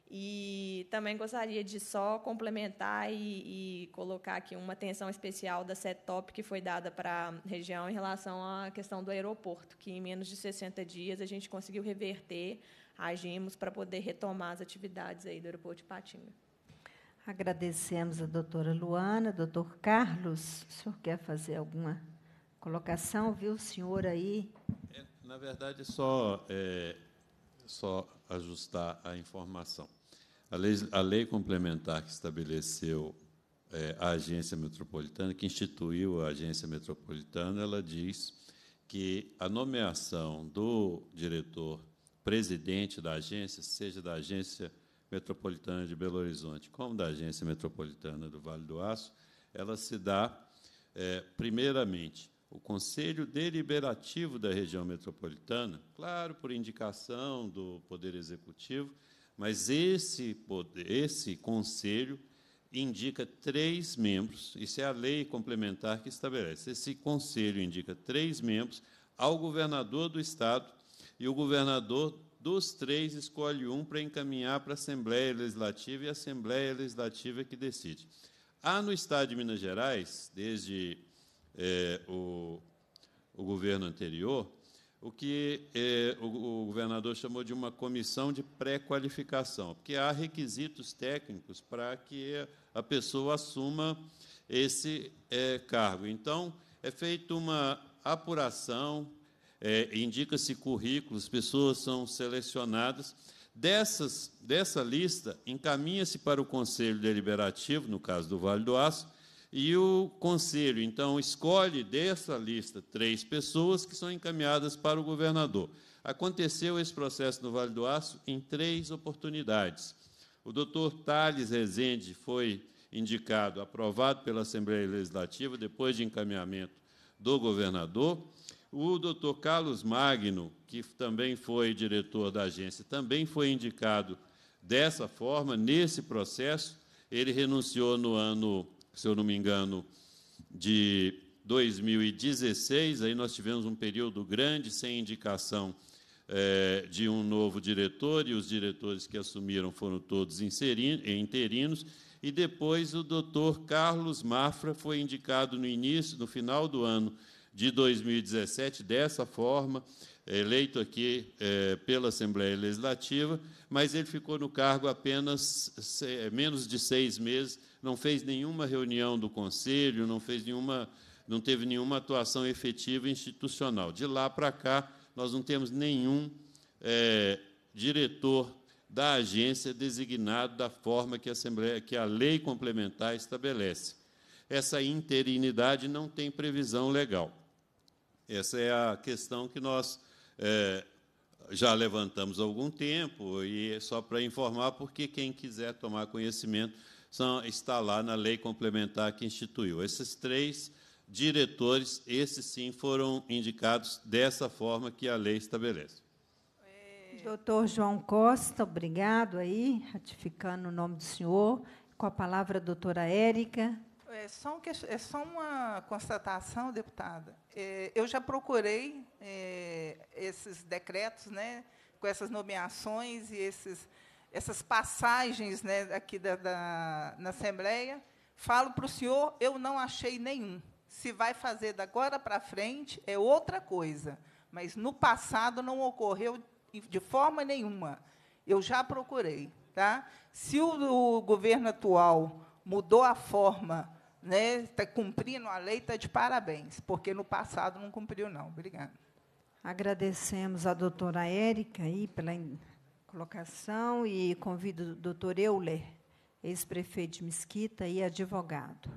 S2: E também gostaria de só complementar e, e colocar aqui uma atenção especial da CETOP que foi dada para a região em relação à questão do aeroporto, que em menos de 60 dias a gente conseguiu reverter, agimos para poder retomar as atividades aí do aeroporto de Patinga.
S1: Agradecemos a doutora Luana, doutor Carlos. O senhor quer fazer alguma colocação, viu, o senhor aí?
S4: É, na verdade, só, é, só ajustar a informação. A lei, a lei complementar que estabeleceu é, a agência metropolitana, que instituiu a agência metropolitana, ela diz que a nomeação do diretor presidente da agência, seja da agência metropolitana de Belo Horizonte, como da agência metropolitana do Vale do Aço, ela se dá é, primeiramente o Conselho Deliberativo da região metropolitana, claro, por indicação do Poder Executivo, mas esse poder, esse conselho indica três membros. Isso é a lei complementar que estabelece. Esse conselho indica três membros ao governador do estado e o governador dos três escolhe um para encaminhar para a Assembleia Legislativa e a Assembleia Legislativa que decide. Há no Estado de Minas Gerais, desde é, o, o governo anterior, o que eh, o, o governador chamou de uma comissão de pré-qualificação, porque há requisitos técnicos para que a pessoa assuma esse eh, cargo. Então, é feita uma apuração, eh, indica-se currículos, pessoas são selecionadas. Dessas, dessa lista, encaminha-se para o Conselho Deliberativo, no caso do Vale do Aço, e o conselho, então, escolhe dessa lista três pessoas que são encaminhadas para o governador. Aconteceu esse processo no Vale do Aço em três oportunidades. O doutor Thales Rezende foi indicado, aprovado pela Assembleia Legislativa, depois de encaminhamento do governador. O doutor Carlos Magno, que também foi diretor da agência, também foi indicado dessa forma, nesse processo. Ele renunciou no ano se eu não me engano, de 2016, aí nós tivemos um período grande sem indicação é, de um novo diretor, e os diretores que assumiram foram todos interinos, e depois o doutor Carlos Mafra foi indicado no início, no final do ano de 2017, dessa forma, eleito aqui é, pela Assembleia Legislativa, mas ele ficou no cargo apenas se, é, menos de seis meses, não fez nenhuma reunião do Conselho, não fez nenhuma, não teve nenhuma atuação efetiva institucional. De lá para cá, nós não temos nenhum é, diretor da agência designado da forma que a, Assembleia, que a lei complementar estabelece. Essa interinidade não tem previsão legal. Essa é a questão que nós é, já levantamos algum tempo, e é só para informar, porque quem quiser tomar conhecimento são, está lá na lei complementar que instituiu. Esses três diretores, esses sim, foram indicados dessa forma que a lei estabelece.
S1: É. Doutor João Costa, obrigado aí, ratificando o nome do senhor. Com a palavra, a doutora Érica.
S8: É só, um, é só uma constatação, deputada. É, eu já procurei é, esses decretos, né, com essas nomeações e esses, essas passagens né, aqui da, da, na Assembleia. Falo para o senhor, eu não achei nenhum. Se vai fazer da agora para frente, é outra coisa. Mas no passado não ocorreu de forma nenhuma. Eu já procurei. Tá? Se o, o governo atual mudou a forma né, está cumprindo a lei, está de parabéns, porque no passado não cumpriu, não. Obrigada.
S1: Agradecemos a doutora Érica aí pela colocação e convido o doutor Euler, ex-prefeito de Mesquita e advogado.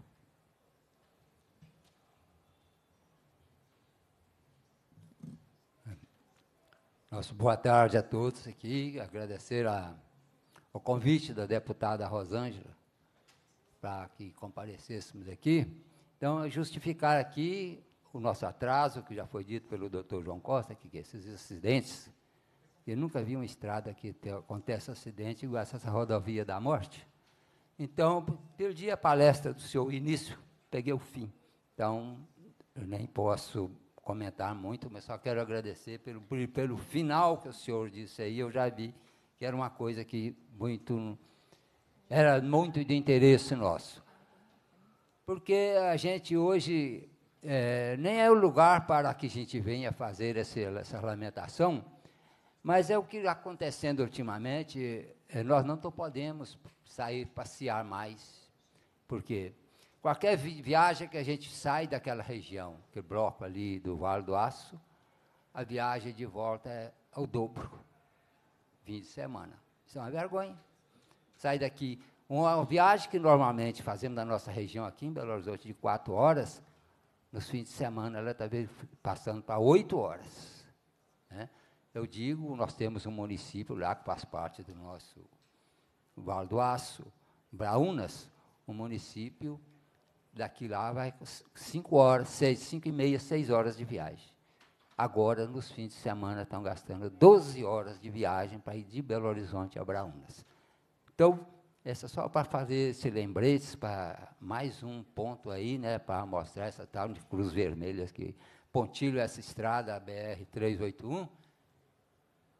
S9: Nosso boa tarde a todos aqui, agradecer a, o convite da deputada Rosângela para que comparecêssemos aqui. Então, é justificar aqui o nosso atraso, que já foi dito pelo doutor João Costa, que, esses acidentes, eu nunca vi uma estrada que acontece acidente igual essa rodovia da morte. Então, perdi a palestra do seu início, peguei o fim. Então, eu nem posso comentar muito, mas só quero agradecer pelo, pelo final que o senhor disse aí. Eu já vi que era uma coisa que muito era muito de interesse nosso. Porque a gente hoje é, nem é o lugar para que a gente venha fazer essa, essa lamentação, mas é o que está acontecendo ultimamente. É, nós não podemos sair passear mais, porque qualquer vi viagem que a gente sai daquela região, que bloco ali do Vale do Aço, a viagem de volta é ao dobro, fim de semana. Isso é uma vergonha sair daqui. Uma viagem que normalmente fazemos da nossa região aqui em Belo Horizonte de quatro horas, nos fins de semana ela está passando para oito horas. Né? Eu digo, nós temos um município lá que faz parte do nosso Vale do Aço, Braunas, um município daqui lá vai cinco horas, seis, cinco e meia, seis horas de viagem. Agora, nos fins de semana, estão gastando 12 horas de viagem para ir de Belo Horizonte a Braunas. Então, essa só para fazer esse lembrete, para mais um ponto aí, né, para mostrar essa tal de Cruz Vermelha aqui. Pontilho, essa estrada, a BR-381.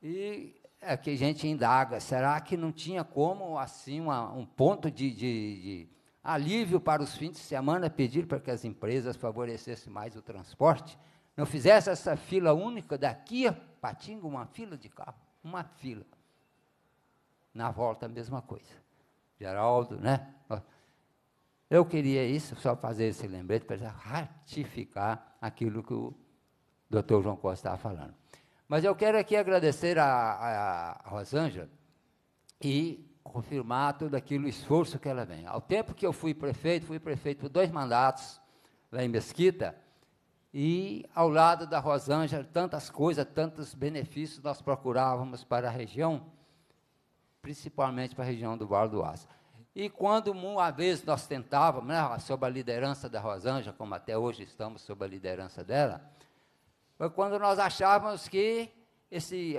S9: E aqui é a gente indaga, será que não tinha como, assim, uma, um ponto de, de, de alívio para os fins de semana, pedir para que as empresas favorecessem mais o transporte? Não fizesse essa fila única daqui a Patinga, uma fila de carro, uma fila. Na volta, a mesma coisa. Geraldo, né? Eu queria isso, só fazer esse lembrete para ratificar aquilo que o doutor João Costa estava falando. Mas eu quero aqui agradecer a, a, a Rosângela e confirmar todo aquilo, esforço que ela vem. Ao tempo que eu fui prefeito, fui prefeito por dois mandatos lá em Mesquita, e ao lado da Rosângela, tantas coisas, tantos benefícios nós procurávamos para a região, principalmente para a região do Vale do Aço. E quando uma vez nós tentávamos, né, sob a liderança da Rosângela, como até hoje estamos sob a liderança dela, foi quando nós achávamos que esse,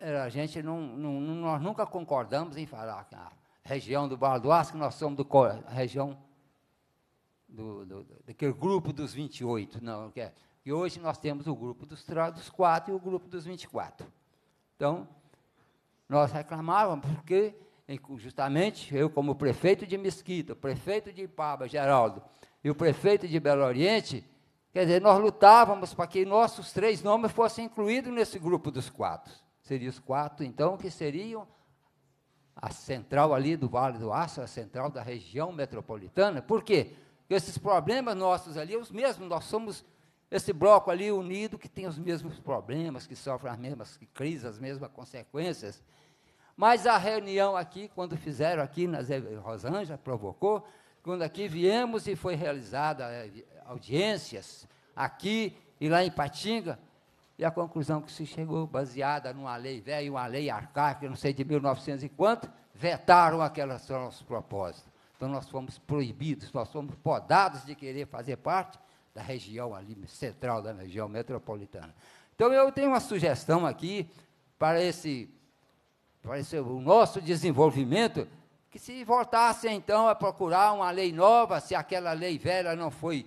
S9: eh, a gente não, não nós nunca concordamos em falar que a região do Vale do Aço, que nós somos da região do, do, daquele grupo dos 28, não, que, é, hoje nós temos o grupo dos, dos 4 e o grupo dos 24. Então, nós reclamávamos porque, justamente, eu como prefeito de Mesquita, prefeito de Ipaba, Geraldo, e o prefeito de Belo Oriente, quer dizer, nós lutávamos para que nossos três nomes fossem incluídos nesse grupo dos quatro. Seriam os quatro, então, que seriam a central ali do Vale do Aço, a central da região metropolitana. Por quê? Porque esses problemas nossos ali, os mesmos, nós somos esse bloco ali unido que tem os mesmos problemas, que sofre as mesmas crises, as mesmas consequências. Mas a reunião aqui, quando fizeram aqui na Rosângela, provocou, quando aqui viemos e foi realizada audiências aqui e lá em Patinga, e a conclusão que se chegou, baseada numa lei velha, uma lei arcaica, não sei de 1900 e quanto, vetaram aquelas nossas propostas. Então nós fomos proibidos, nós fomos podados de querer fazer parte da região ali central da região metropolitana. Então eu tenho uma sugestão aqui para esse pareceu, o nosso desenvolvimento, que se voltasse então a procurar uma lei nova, se aquela lei velha não foi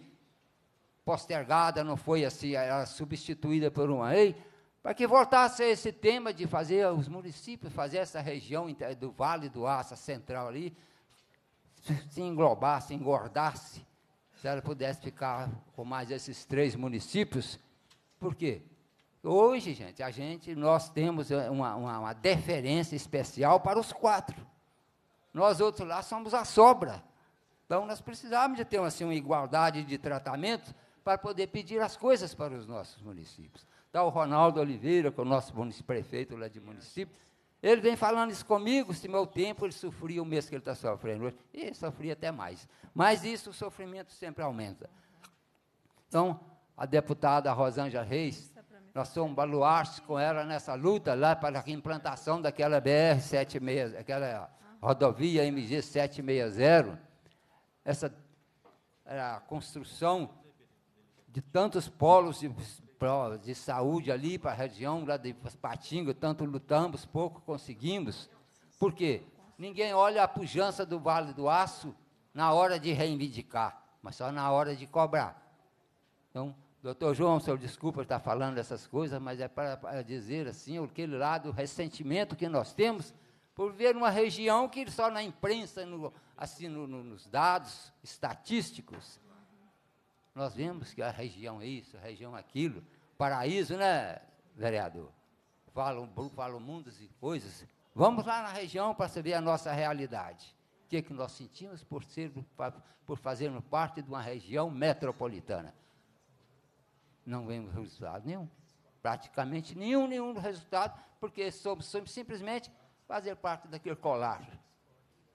S9: postergada, não foi assim, era substituída por uma lei, para que voltasse a esse tema de fazer os municípios, fazer essa região do Vale do Aça central ali, se englobasse, engordasse, se ela pudesse ficar com mais esses três municípios. Por quê? Hoje, gente, a gente, nós temos eh, uma, uma, uma deferência especial para os quatro. Nós outros lá somos a sobra. Então, nós precisamos de ter assim, uma igualdade de tratamento para poder pedir as coisas para os nossos municípios. Então, o Ronaldo Oliveira, que é o nosso prefeito lá de município, ele vem falando isso comigo, se meu tempo ele sofria o mês que ele está sofrendo hoje. E sofria até mais. Mas isso, o sofrimento sempre aumenta. Então, a deputada Rosângela Reis nós somos baluarte com ela nessa luta lá para a implantação daquela BR-76, aquela rodovia MG 760. Essa a construção de tantos polos de, de saúde ali para a região lá de Patinga, tanto lutamos, pouco conseguimos. Por quê? Ninguém olha a pujança do Vale do Aço na hora de reivindicar, mas só na hora de cobrar. Então, Doutor João, senhor, desculpa estar falando essas coisas, mas é para, para dizer assim, aquele lado, do ressentimento que nós temos por ver uma região que só na imprensa, no, assim, no, no, nos dados estatísticos, nós vemos que a região é isso, a região é aquilo, paraíso, né, vereador? Falam, falam mundos e coisas. Vamos lá na região para saber a nossa realidade. O que, é que nós sentimos por, ser, por fazermos parte de uma região metropolitana. Não vemos resultado nenhum. Praticamente nenhum, nenhum resultado, porque somos, simplesmente fazer parte daquele colar.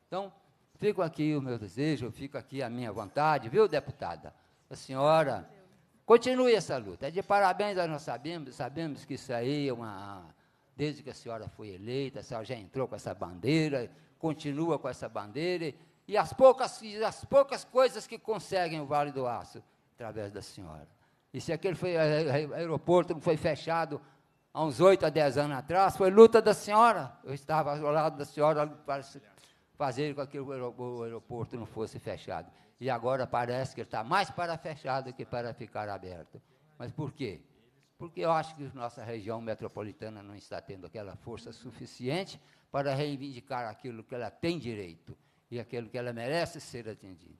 S9: Então, fico aqui o meu desejo, fico aqui a minha vontade, viu, deputada? A senhora, continue essa luta. É de parabéns, nós sabemos, sabemos que isso aí é uma. Desde que a senhora foi eleita, a senhora já entrou com essa bandeira, continua com essa bandeira, e as poucas, as poucas coisas que conseguem o Vale do Aço, através da senhora. E se aquele foi, aeroporto não foi fechado há uns 8 a 10 anos atrás, foi luta da senhora. Eu estava ao lado da senhora para fazer com que o aeroporto não fosse fechado. E agora parece que ele está mais para fechado que para ficar aberto. Mas por quê? Porque eu acho que nossa região metropolitana não está tendo aquela força suficiente para reivindicar aquilo que ela tem direito e aquilo que ela merece ser atendida.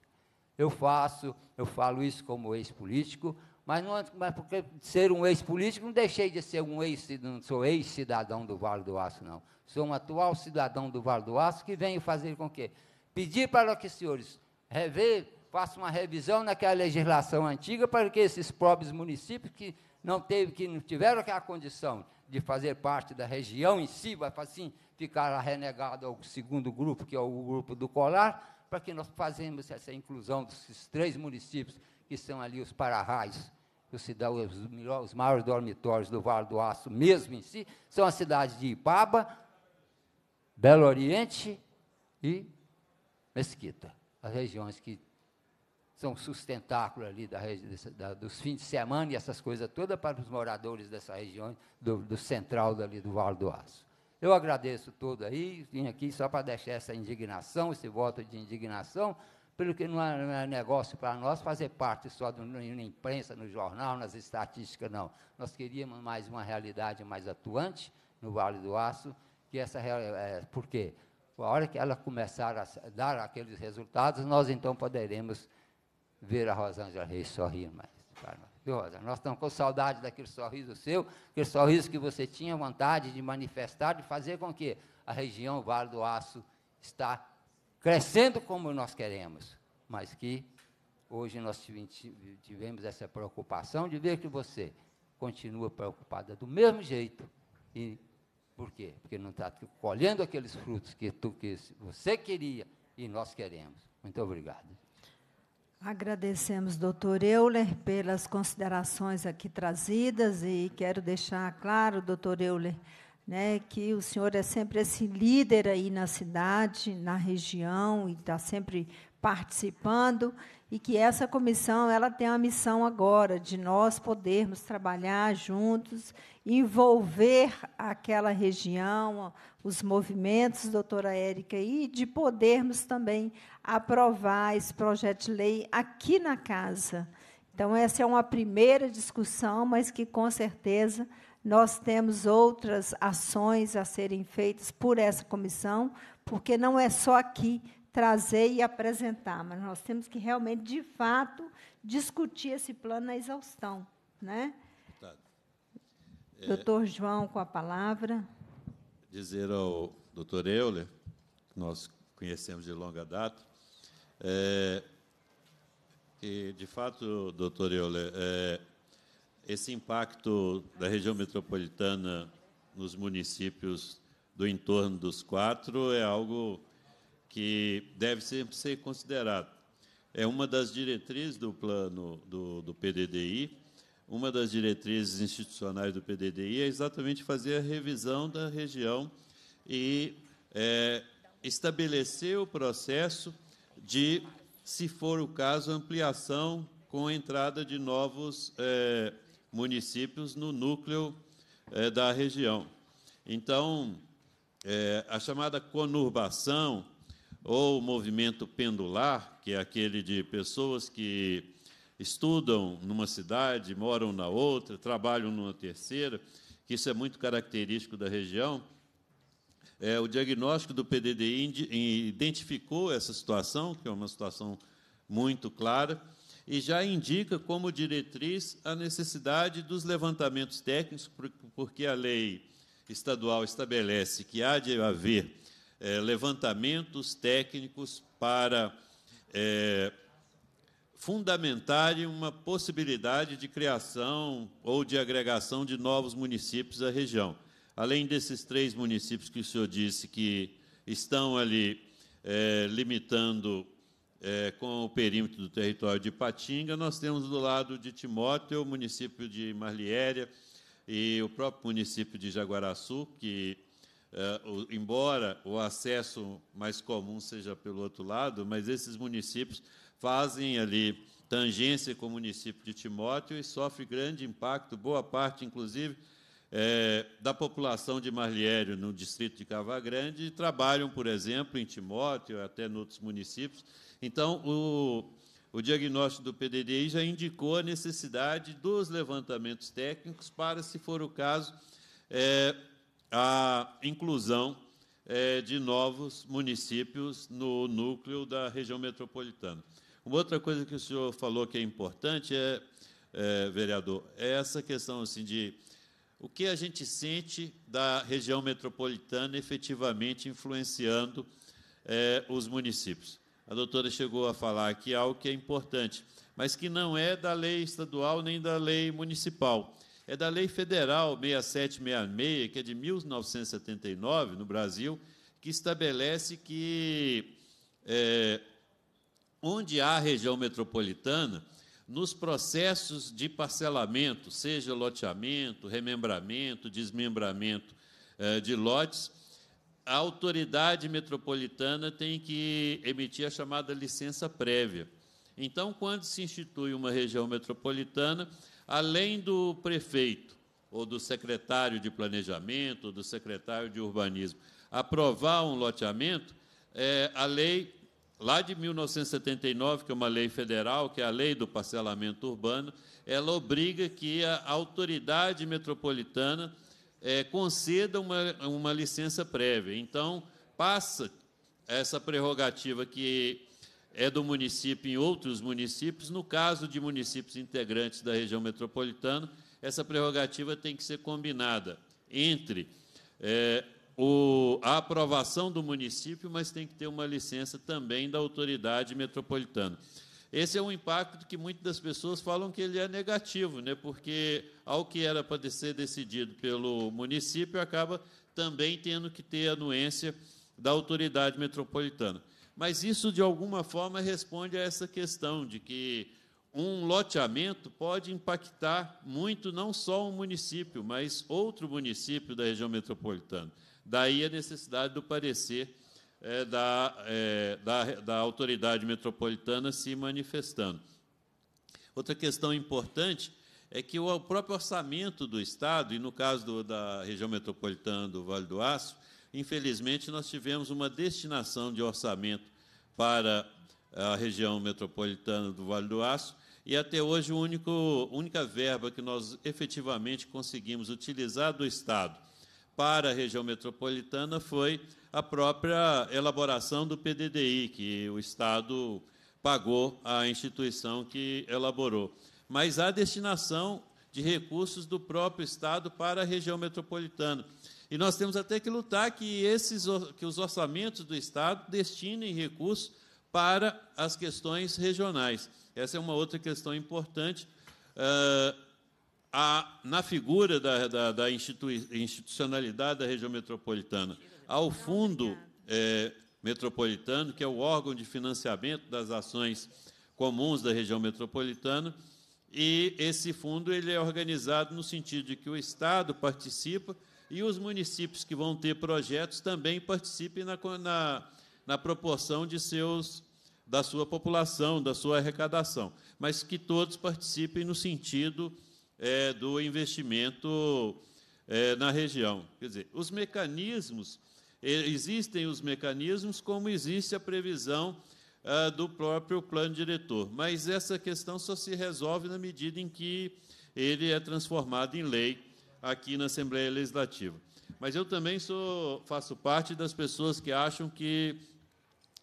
S9: Eu faço, eu falo isso como ex-político, mas, não, mas porque ser um ex-político, não deixei de ser um ex, não sou ex-cidadão do Vale do Aço, não. Sou um atual cidadão do Vale do Aço que venho fazer com que? Pedir para que os senhores rever, façam uma revisão naquela legislação antiga para que esses pobres municípios que não, teve, que não tiveram aquela condição de fazer parte da região em si, vai assim, ficar renegado ao segundo grupo, que é o grupo do colar, para que nós fazemos essa inclusão desses três municípios que são ali os para-raios os, maiores dormitórios do Vale do Aço, mesmo em si, são as cidades de Ipaba, Belo Oriente e Mesquita, as regiões que são sustentáculo ali da, da, dos fins de semana e essas coisas todas para os moradores dessa região, do, do central do Vale do Aço. Eu agradeço todo aí, vim aqui só para deixar essa indignação, esse voto de indignação, pelo que é, não é negócio para nós fazer parte só do, na imprensa, no jornal, nas estatísticas, não. Nós queríamos mais uma realidade mais atuante no Vale do Aço, que essa é, é, por quê? A hora que ela começar a dar aqueles resultados, nós então poderemos ver a Rosângela Reis sorrir mais Rosa, Viu, Rosângela? Nós estamos com saudade daquele sorriso seu, aquele sorriso que você tinha vontade de manifestar, de fazer com que a região Vale do Aço está crescendo como nós queremos, mas que hoje nós tivemos essa preocupação de ver que você continua preocupada do mesmo jeito. E por quê? Porque não está colhendo aqueles frutos que, tu, que você queria e nós queremos. Muito obrigado.
S1: Agradecemos, doutor Euler, pelas considerações aqui trazidas e quero deixar claro, doutor Euler, né, que o senhor é sempre esse líder aí na cidade, na região, e está sempre participando, e que essa comissão ela tem a missão agora de nós podermos trabalhar juntos, envolver aquela região, os movimentos, doutora Érica, e de podermos também aprovar esse projeto de lei aqui na casa. Então, essa é uma primeira discussão, mas que com certeza nós temos outras ações a serem feitas por essa comissão, porque não é só aqui trazer e apresentar, mas nós temos que realmente, de fato, discutir esse plano na exaustão. Né?
S4: Deputado. É, doutor
S1: João, com a palavra.
S4: Dizer ao doutor Euler, que nós conhecemos de longa data, é, que, de fato, doutor Euler, é, esse impacto da região metropolitana nos municípios do entorno dos quatro é algo que deve sempre ser considerado. É uma das diretrizes do plano do, do PDDI, uma das diretrizes institucionais do PDDI é exatamente fazer a revisão da região e é, estabelecer o processo de, se for o caso, ampliação com a entrada de novos é, municípios no núcleo é, da região. Então, é, a chamada conurbação ou movimento pendular, que é aquele de pessoas que estudam numa cidade, moram na outra, trabalham numa terceira, que isso é muito característico da região. É, o diagnóstico do PDDI identificou essa situação, que é uma situação muito clara, e já indica como diretriz a necessidade dos levantamentos técnicos, porque a lei estadual estabelece que há de haver é, levantamentos técnicos para é, fundamentarem uma possibilidade de criação ou de agregação de novos municípios à região. Além desses três municípios que o senhor disse que estão ali é, limitando é, com o perímetro do território de Patinga, nós temos do lado de Timóteo, o município de Marliéria e o próprio município de Jaguaraçu, que, é, o, embora o acesso mais comum seja pelo outro lado, mas esses municípios fazem ali tangência com o município de Timóteo e sofre grande impacto, boa parte, inclusive, é, da população de Marliério, no distrito de Cava Grande, trabalham, por exemplo, em Timóteo, até em outros municípios, então, o, o diagnóstico do PDDI já indicou a necessidade dos levantamentos técnicos para, se for o caso, é, a inclusão é, de novos municípios no núcleo da região metropolitana. Uma outra coisa que o senhor falou que é importante é, é vereador, é essa questão assim de o que a gente sente da região metropolitana efetivamente influenciando é, os municípios a doutora chegou a falar aqui algo que é importante, mas que não é da lei estadual nem da lei municipal. É da lei federal 6766, que é de 1979 no Brasil, que estabelece que é, onde há região metropolitana, nos processos de parcelamento, seja loteamento, remembramento, desmembramento é, de lotes, a autoridade metropolitana tem que emitir a chamada licença prévia. Então, quando se institui uma região metropolitana, além do prefeito ou do secretário de planejamento, ou do secretário de urbanismo, aprovar um loteamento, é, a lei lá de 1979, que é uma lei federal, que é a lei do parcelamento urbano, ela obriga que a autoridade metropolitana é, conceda uma, uma licença prévia. Então, passa essa prerrogativa que é do município em outros municípios, no caso de municípios integrantes da região metropolitana, essa prerrogativa tem que ser combinada entre é, o, a aprovação do município, mas tem que ter uma licença também da autoridade metropolitana. Esse é um impacto que muitas das pessoas falam que ele é negativo, né? porque ao que era para ser decidido pelo município, acaba também tendo que ter anuência da autoridade metropolitana. Mas isso, de alguma forma, responde a essa questão de que um loteamento pode impactar muito não só um município, mas outro município da região metropolitana. Daí a necessidade do parecer é, da, é, da, da autoridade metropolitana se manifestando. Outra questão importante é que o próprio orçamento do Estado, e no caso do, da região metropolitana do Vale do Aço, infelizmente nós tivemos uma destinação de orçamento para a região metropolitana do Vale do Aço, e até hoje a única verba que nós efetivamente conseguimos utilizar do Estado para a região metropolitana foi a própria elaboração do PDDI, que o Estado pagou à instituição que elaborou. Mas há destinação de recursos do próprio Estado para a região metropolitana. E nós temos até que lutar que, esses, que os orçamentos do Estado destinem recursos para as questões regionais. Essa é uma outra questão importante. Uh, ah, a, na figura da, da, da institucionalidade da região metropolitana ao Fundo é, Metropolitano, que é o órgão de financiamento das ações comuns da região metropolitana. E esse fundo ele é organizado no sentido de que o Estado participa e os municípios que vão ter projetos também participem na, na, na proporção de seus da sua população, da sua arrecadação, mas que todos participem no sentido é, do investimento é, na região. Quer dizer, os mecanismos Existem os mecanismos, como existe a previsão ah, do próprio plano diretor. Mas essa questão só se resolve na medida em que ele é transformado em lei aqui na Assembleia Legislativa. Mas eu também sou, faço parte das pessoas que acham que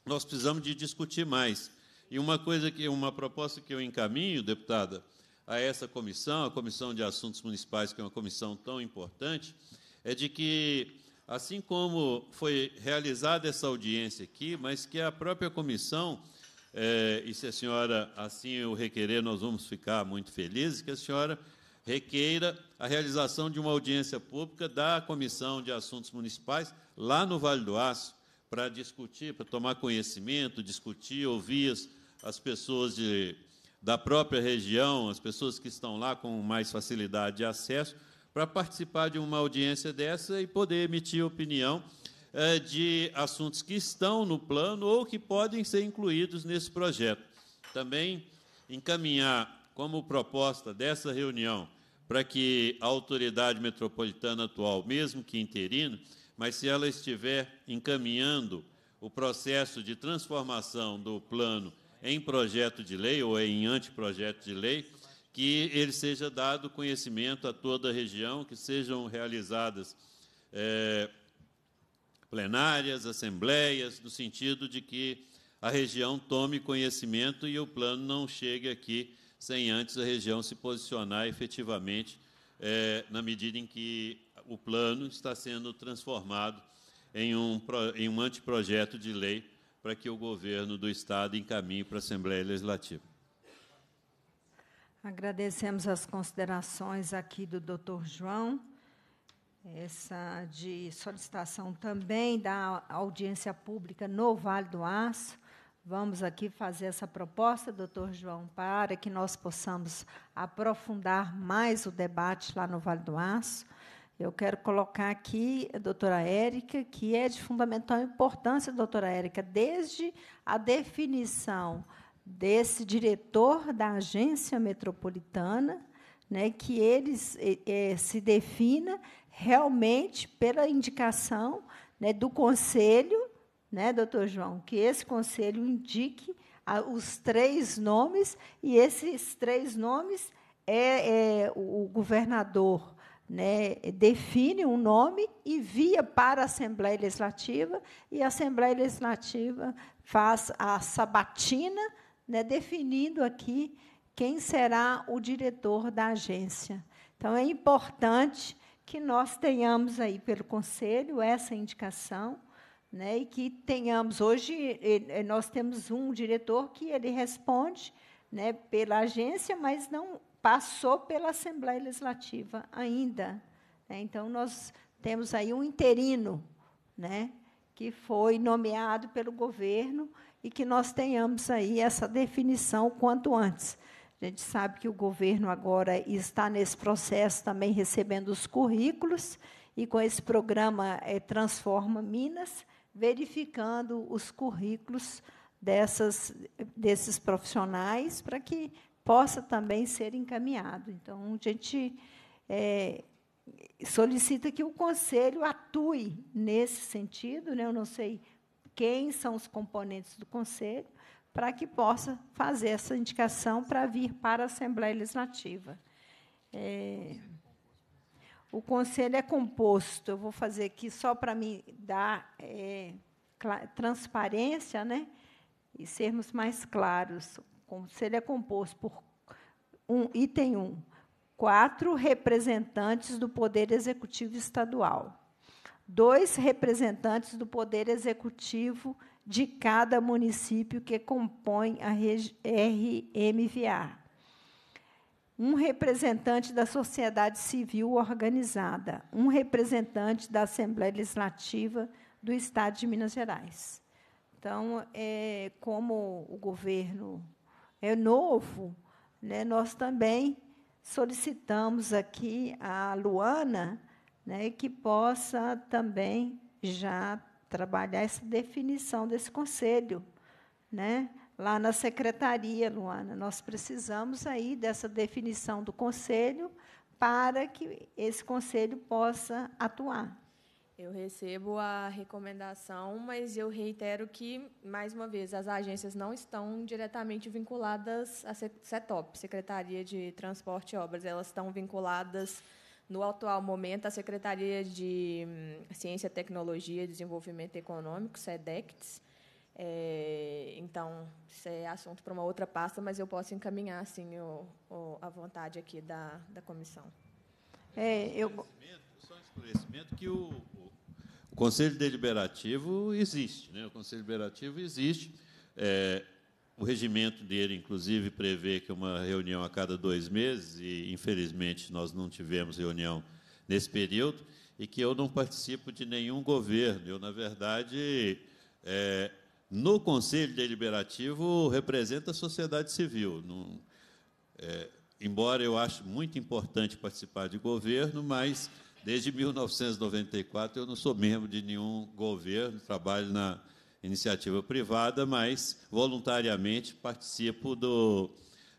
S4: nós precisamos de discutir mais. E uma coisa que uma proposta que eu encaminho, deputada, a essa comissão, a Comissão de Assuntos Municipais, que é uma comissão tão importante, é de que assim como foi realizada essa audiência aqui, mas que a própria comissão, é, e se a senhora assim o requerer, nós vamos ficar muito felizes, que a senhora requeira a realização de uma audiência pública da Comissão de Assuntos Municipais lá no Vale do Aço, para discutir, para tomar conhecimento, discutir, ouvir as, as pessoas de, da própria região, as pessoas que estão lá com mais facilidade de acesso, para participar de uma audiência dessa e poder emitir opinião eh, de assuntos que estão no plano ou que podem ser incluídos nesse projeto. Também encaminhar como proposta dessa reunião para que a autoridade metropolitana atual, mesmo que interino, mas se ela estiver encaminhando o processo de transformação do plano em projeto de lei ou em anteprojeto de lei, que ele seja dado conhecimento a toda a região, que sejam realizadas é, plenárias, assembleias, no sentido de que a região tome conhecimento e o plano não chegue aqui sem antes a região se posicionar efetivamente é, na medida em que o plano está sendo transformado em um, em um anteprojeto de lei para que o governo do Estado encaminhe para a Assembleia Legislativa.
S1: Agradecemos as considerações aqui do Dr. João, essa de solicitação também da audiência pública no Vale do Aço. Vamos aqui fazer essa proposta, doutor João, para que nós possamos aprofundar mais o debate lá no Vale do Aço. Eu quero colocar aqui a doutora Érica, que é de fundamental importância, doutora Érica, desde a definição desse diretor da agência metropolitana, né, que ele eh, eh, se defina realmente pela indicação né, do conselho, né, doutor João, que esse conselho indique a, os três nomes, e esses três nomes é, é o, o governador. Né, define um nome e via para a Assembleia Legislativa, e a Assembleia Legislativa faz a sabatina né, definindo aqui quem será o diretor da agência. Então, é importante que nós tenhamos aí pelo Conselho essa indicação, né, e que tenhamos hoje eh, nós temos um diretor que ele responde, né, pela agência, mas não passou pela Assembleia Legislativa ainda. Né. Então nós temos aí um interino, né, que foi nomeado pelo governo e que nós tenhamos aí essa definição quanto antes. A gente sabe que o governo agora está nesse processo também recebendo os currículos e com esse programa é, Transforma Minas, verificando os currículos dessas, desses profissionais para que possa também ser encaminhado. Então, a gente é, solicita que o Conselho atue nesse sentido. Né? Eu não sei quem são os componentes do conselho, para que possa fazer essa indicação para vir para a Assembleia Legislativa. É, o conselho é composto, eu vou fazer aqui só para me dar é, transparência né, e sermos mais claros. O conselho é composto por um, item 1, um, quatro representantes do Poder Executivo Estadual dois representantes do Poder Executivo de cada município que compõe a RMVA. Um representante da sociedade civil organizada, um representante da Assembleia Legislativa do Estado de Minas Gerais. Então, é, como o governo é novo, né, nós também solicitamos aqui a Luana né, e que possa também já trabalhar essa definição desse conselho, né? Lá na secretaria, Luana, nós precisamos aí dessa definição do conselho para que esse conselho possa atuar.
S2: Eu recebo a recomendação, mas eu reitero que, mais uma vez, as agências não estão diretamente vinculadas à CETOP, Secretaria de Transporte e Obras. Elas estão vinculadas no atual momento, a Secretaria de hum, Ciência, Tecnologia e Desenvolvimento Econômico, SEDECTS, é, então, isso é assunto para uma outra pasta, mas eu posso encaminhar assim, o, o, a vontade aqui da, da comissão. É, eu...
S4: Só um esclarecimento que o, o Conselho Deliberativo existe. Né? O Conselho Deliberativo existe. É, o regimento dele, inclusive, prevê que uma reunião a cada dois meses, e infelizmente nós não tivemos reunião nesse período, e que eu não participo de nenhum governo. Eu, na verdade, é, no Conselho Deliberativo, represento a sociedade civil. Não, é, embora eu ache muito importante participar de governo, mas desde 1994 eu não sou membro de nenhum governo, trabalho na iniciativa privada, mas voluntariamente participo do,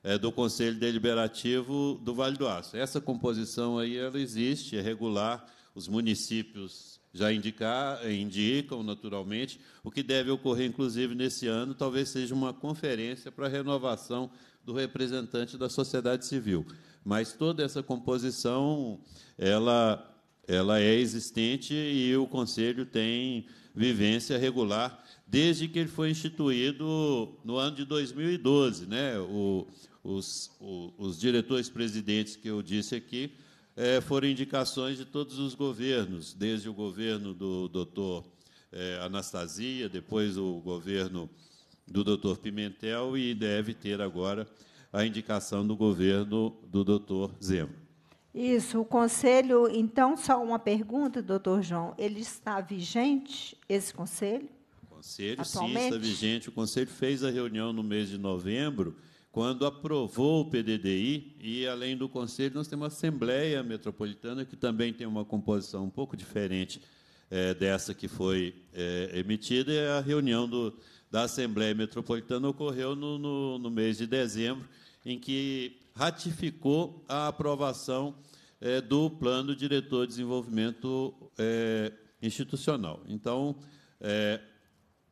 S4: é, do Conselho Deliberativo do Vale do Aço. Essa composição aí ela existe, é regular, os municípios já indicar, eh, indicam naturalmente. O que deve ocorrer, inclusive, nesse ano, talvez seja uma conferência para a renovação do representante da sociedade civil. Mas toda essa composição ela, ela é existente e o Conselho tem vivência regular desde que ele foi instituído no ano de 2012. Né? O, os, o, os diretores-presidentes que eu disse aqui é, foram indicações de todos os governos, desde o governo do doutor é, Anastasia, depois o governo do doutor Pimentel e deve ter agora a indicação do governo do doutor Zema.
S1: Isso, o conselho, então, só uma pergunta, doutor João, ele está vigente, esse conselho?
S4: Conselho, atualmente? sim, está vigente. O Conselho fez a reunião no mês de novembro, quando aprovou o PDDI, e além do Conselho, nós temos a Assembleia Metropolitana, que também tem uma composição um pouco diferente é, dessa que foi é, emitida, e a reunião do, da Assembleia Metropolitana ocorreu no, no, no mês de dezembro, em que ratificou a aprovação é, do Plano Diretor de Desenvolvimento Institucional. Então,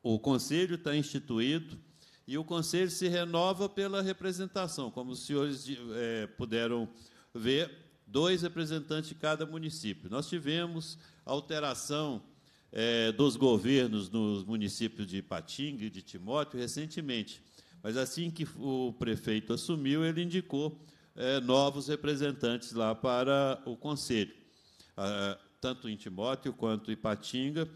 S4: o conselho está instituído e o conselho se renova pela representação. Como os senhores é, puderam ver, dois representantes de cada município. Nós tivemos alteração é, dos governos nos municípios de Ipatinga e de Timóteo recentemente, mas assim que o prefeito assumiu, ele indicou é, novos representantes lá para o conselho, ah, tanto em Timóteo quanto em Ipatinga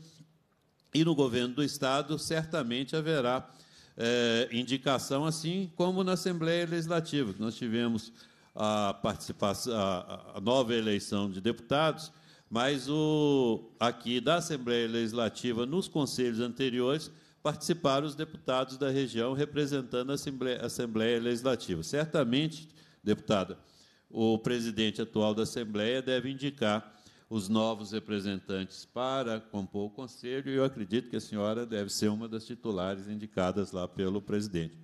S4: e no governo do Estado, certamente haverá é, indicação, assim como na Assembleia Legislativa, que nós tivemos a, participação, a, a nova eleição de deputados, mas o, aqui da Assembleia Legislativa, nos conselhos anteriores, participaram os deputados da região representando a Assembleia, a Assembleia Legislativa. Certamente, deputada, o presidente atual da Assembleia deve indicar os novos representantes para compor o conselho, e eu acredito que a senhora deve ser uma das titulares indicadas lá pelo presidente.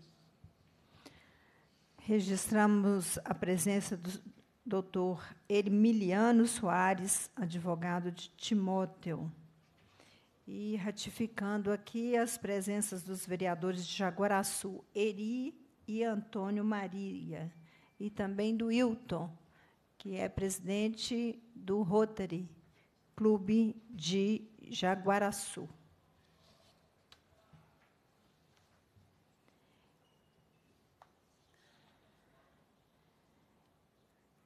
S1: Registramos a presença do doutor Emiliano Soares, advogado de Timóteo. E ratificando aqui as presenças dos vereadores de Jaguaraçu, Eri e Antônio Maria, e também do Hilton, que é presidente do Rotary Clube de Jaguaraçu.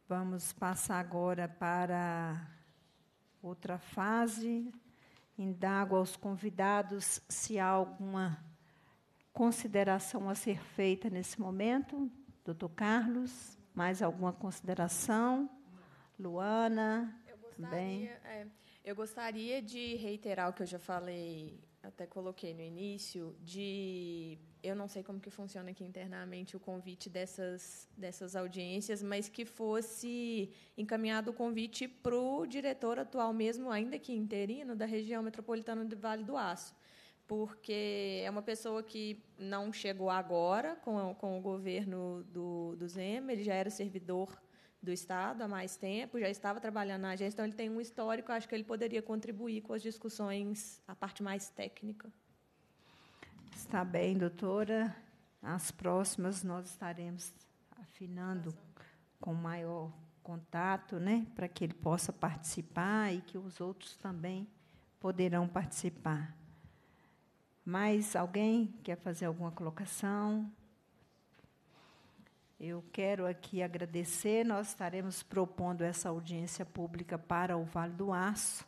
S1: Vamos passar agora para outra fase. Indago aos convidados se há alguma consideração a ser feita nesse momento. Doutor Carlos, mais alguma consideração? Luana, eu gostaria,
S2: também. É, eu gostaria de reiterar o que eu já falei, até coloquei no início, de eu não sei como que funciona aqui internamente o convite dessas, dessas audiências, mas que fosse encaminhado o convite para o diretor atual mesmo, ainda que interino, da região metropolitana do Vale do Aço. Porque é uma pessoa que não chegou agora com, com o governo do, do Zema, ele já era servidor do Estado há mais tempo, já estava trabalhando na agência, então ele tem um histórico, acho que ele poderia contribuir com as discussões, a parte mais técnica.
S1: Está bem, doutora. As próximas nós estaremos afinando com maior contato, né, para que ele possa participar e que os outros também poderão participar. Mais alguém quer fazer alguma colocação? Eu quero aqui agradecer. Nós estaremos propondo essa audiência pública para o Vale do Aço,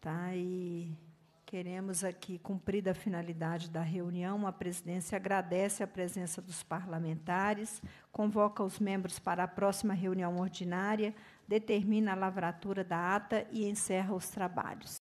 S1: tá? E queremos aqui cumprida a finalidade da reunião. A presidência agradece a presença dos parlamentares, convoca os membros para a próxima reunião ordinária, determina a lavratura da ata e encerra os trabalhos.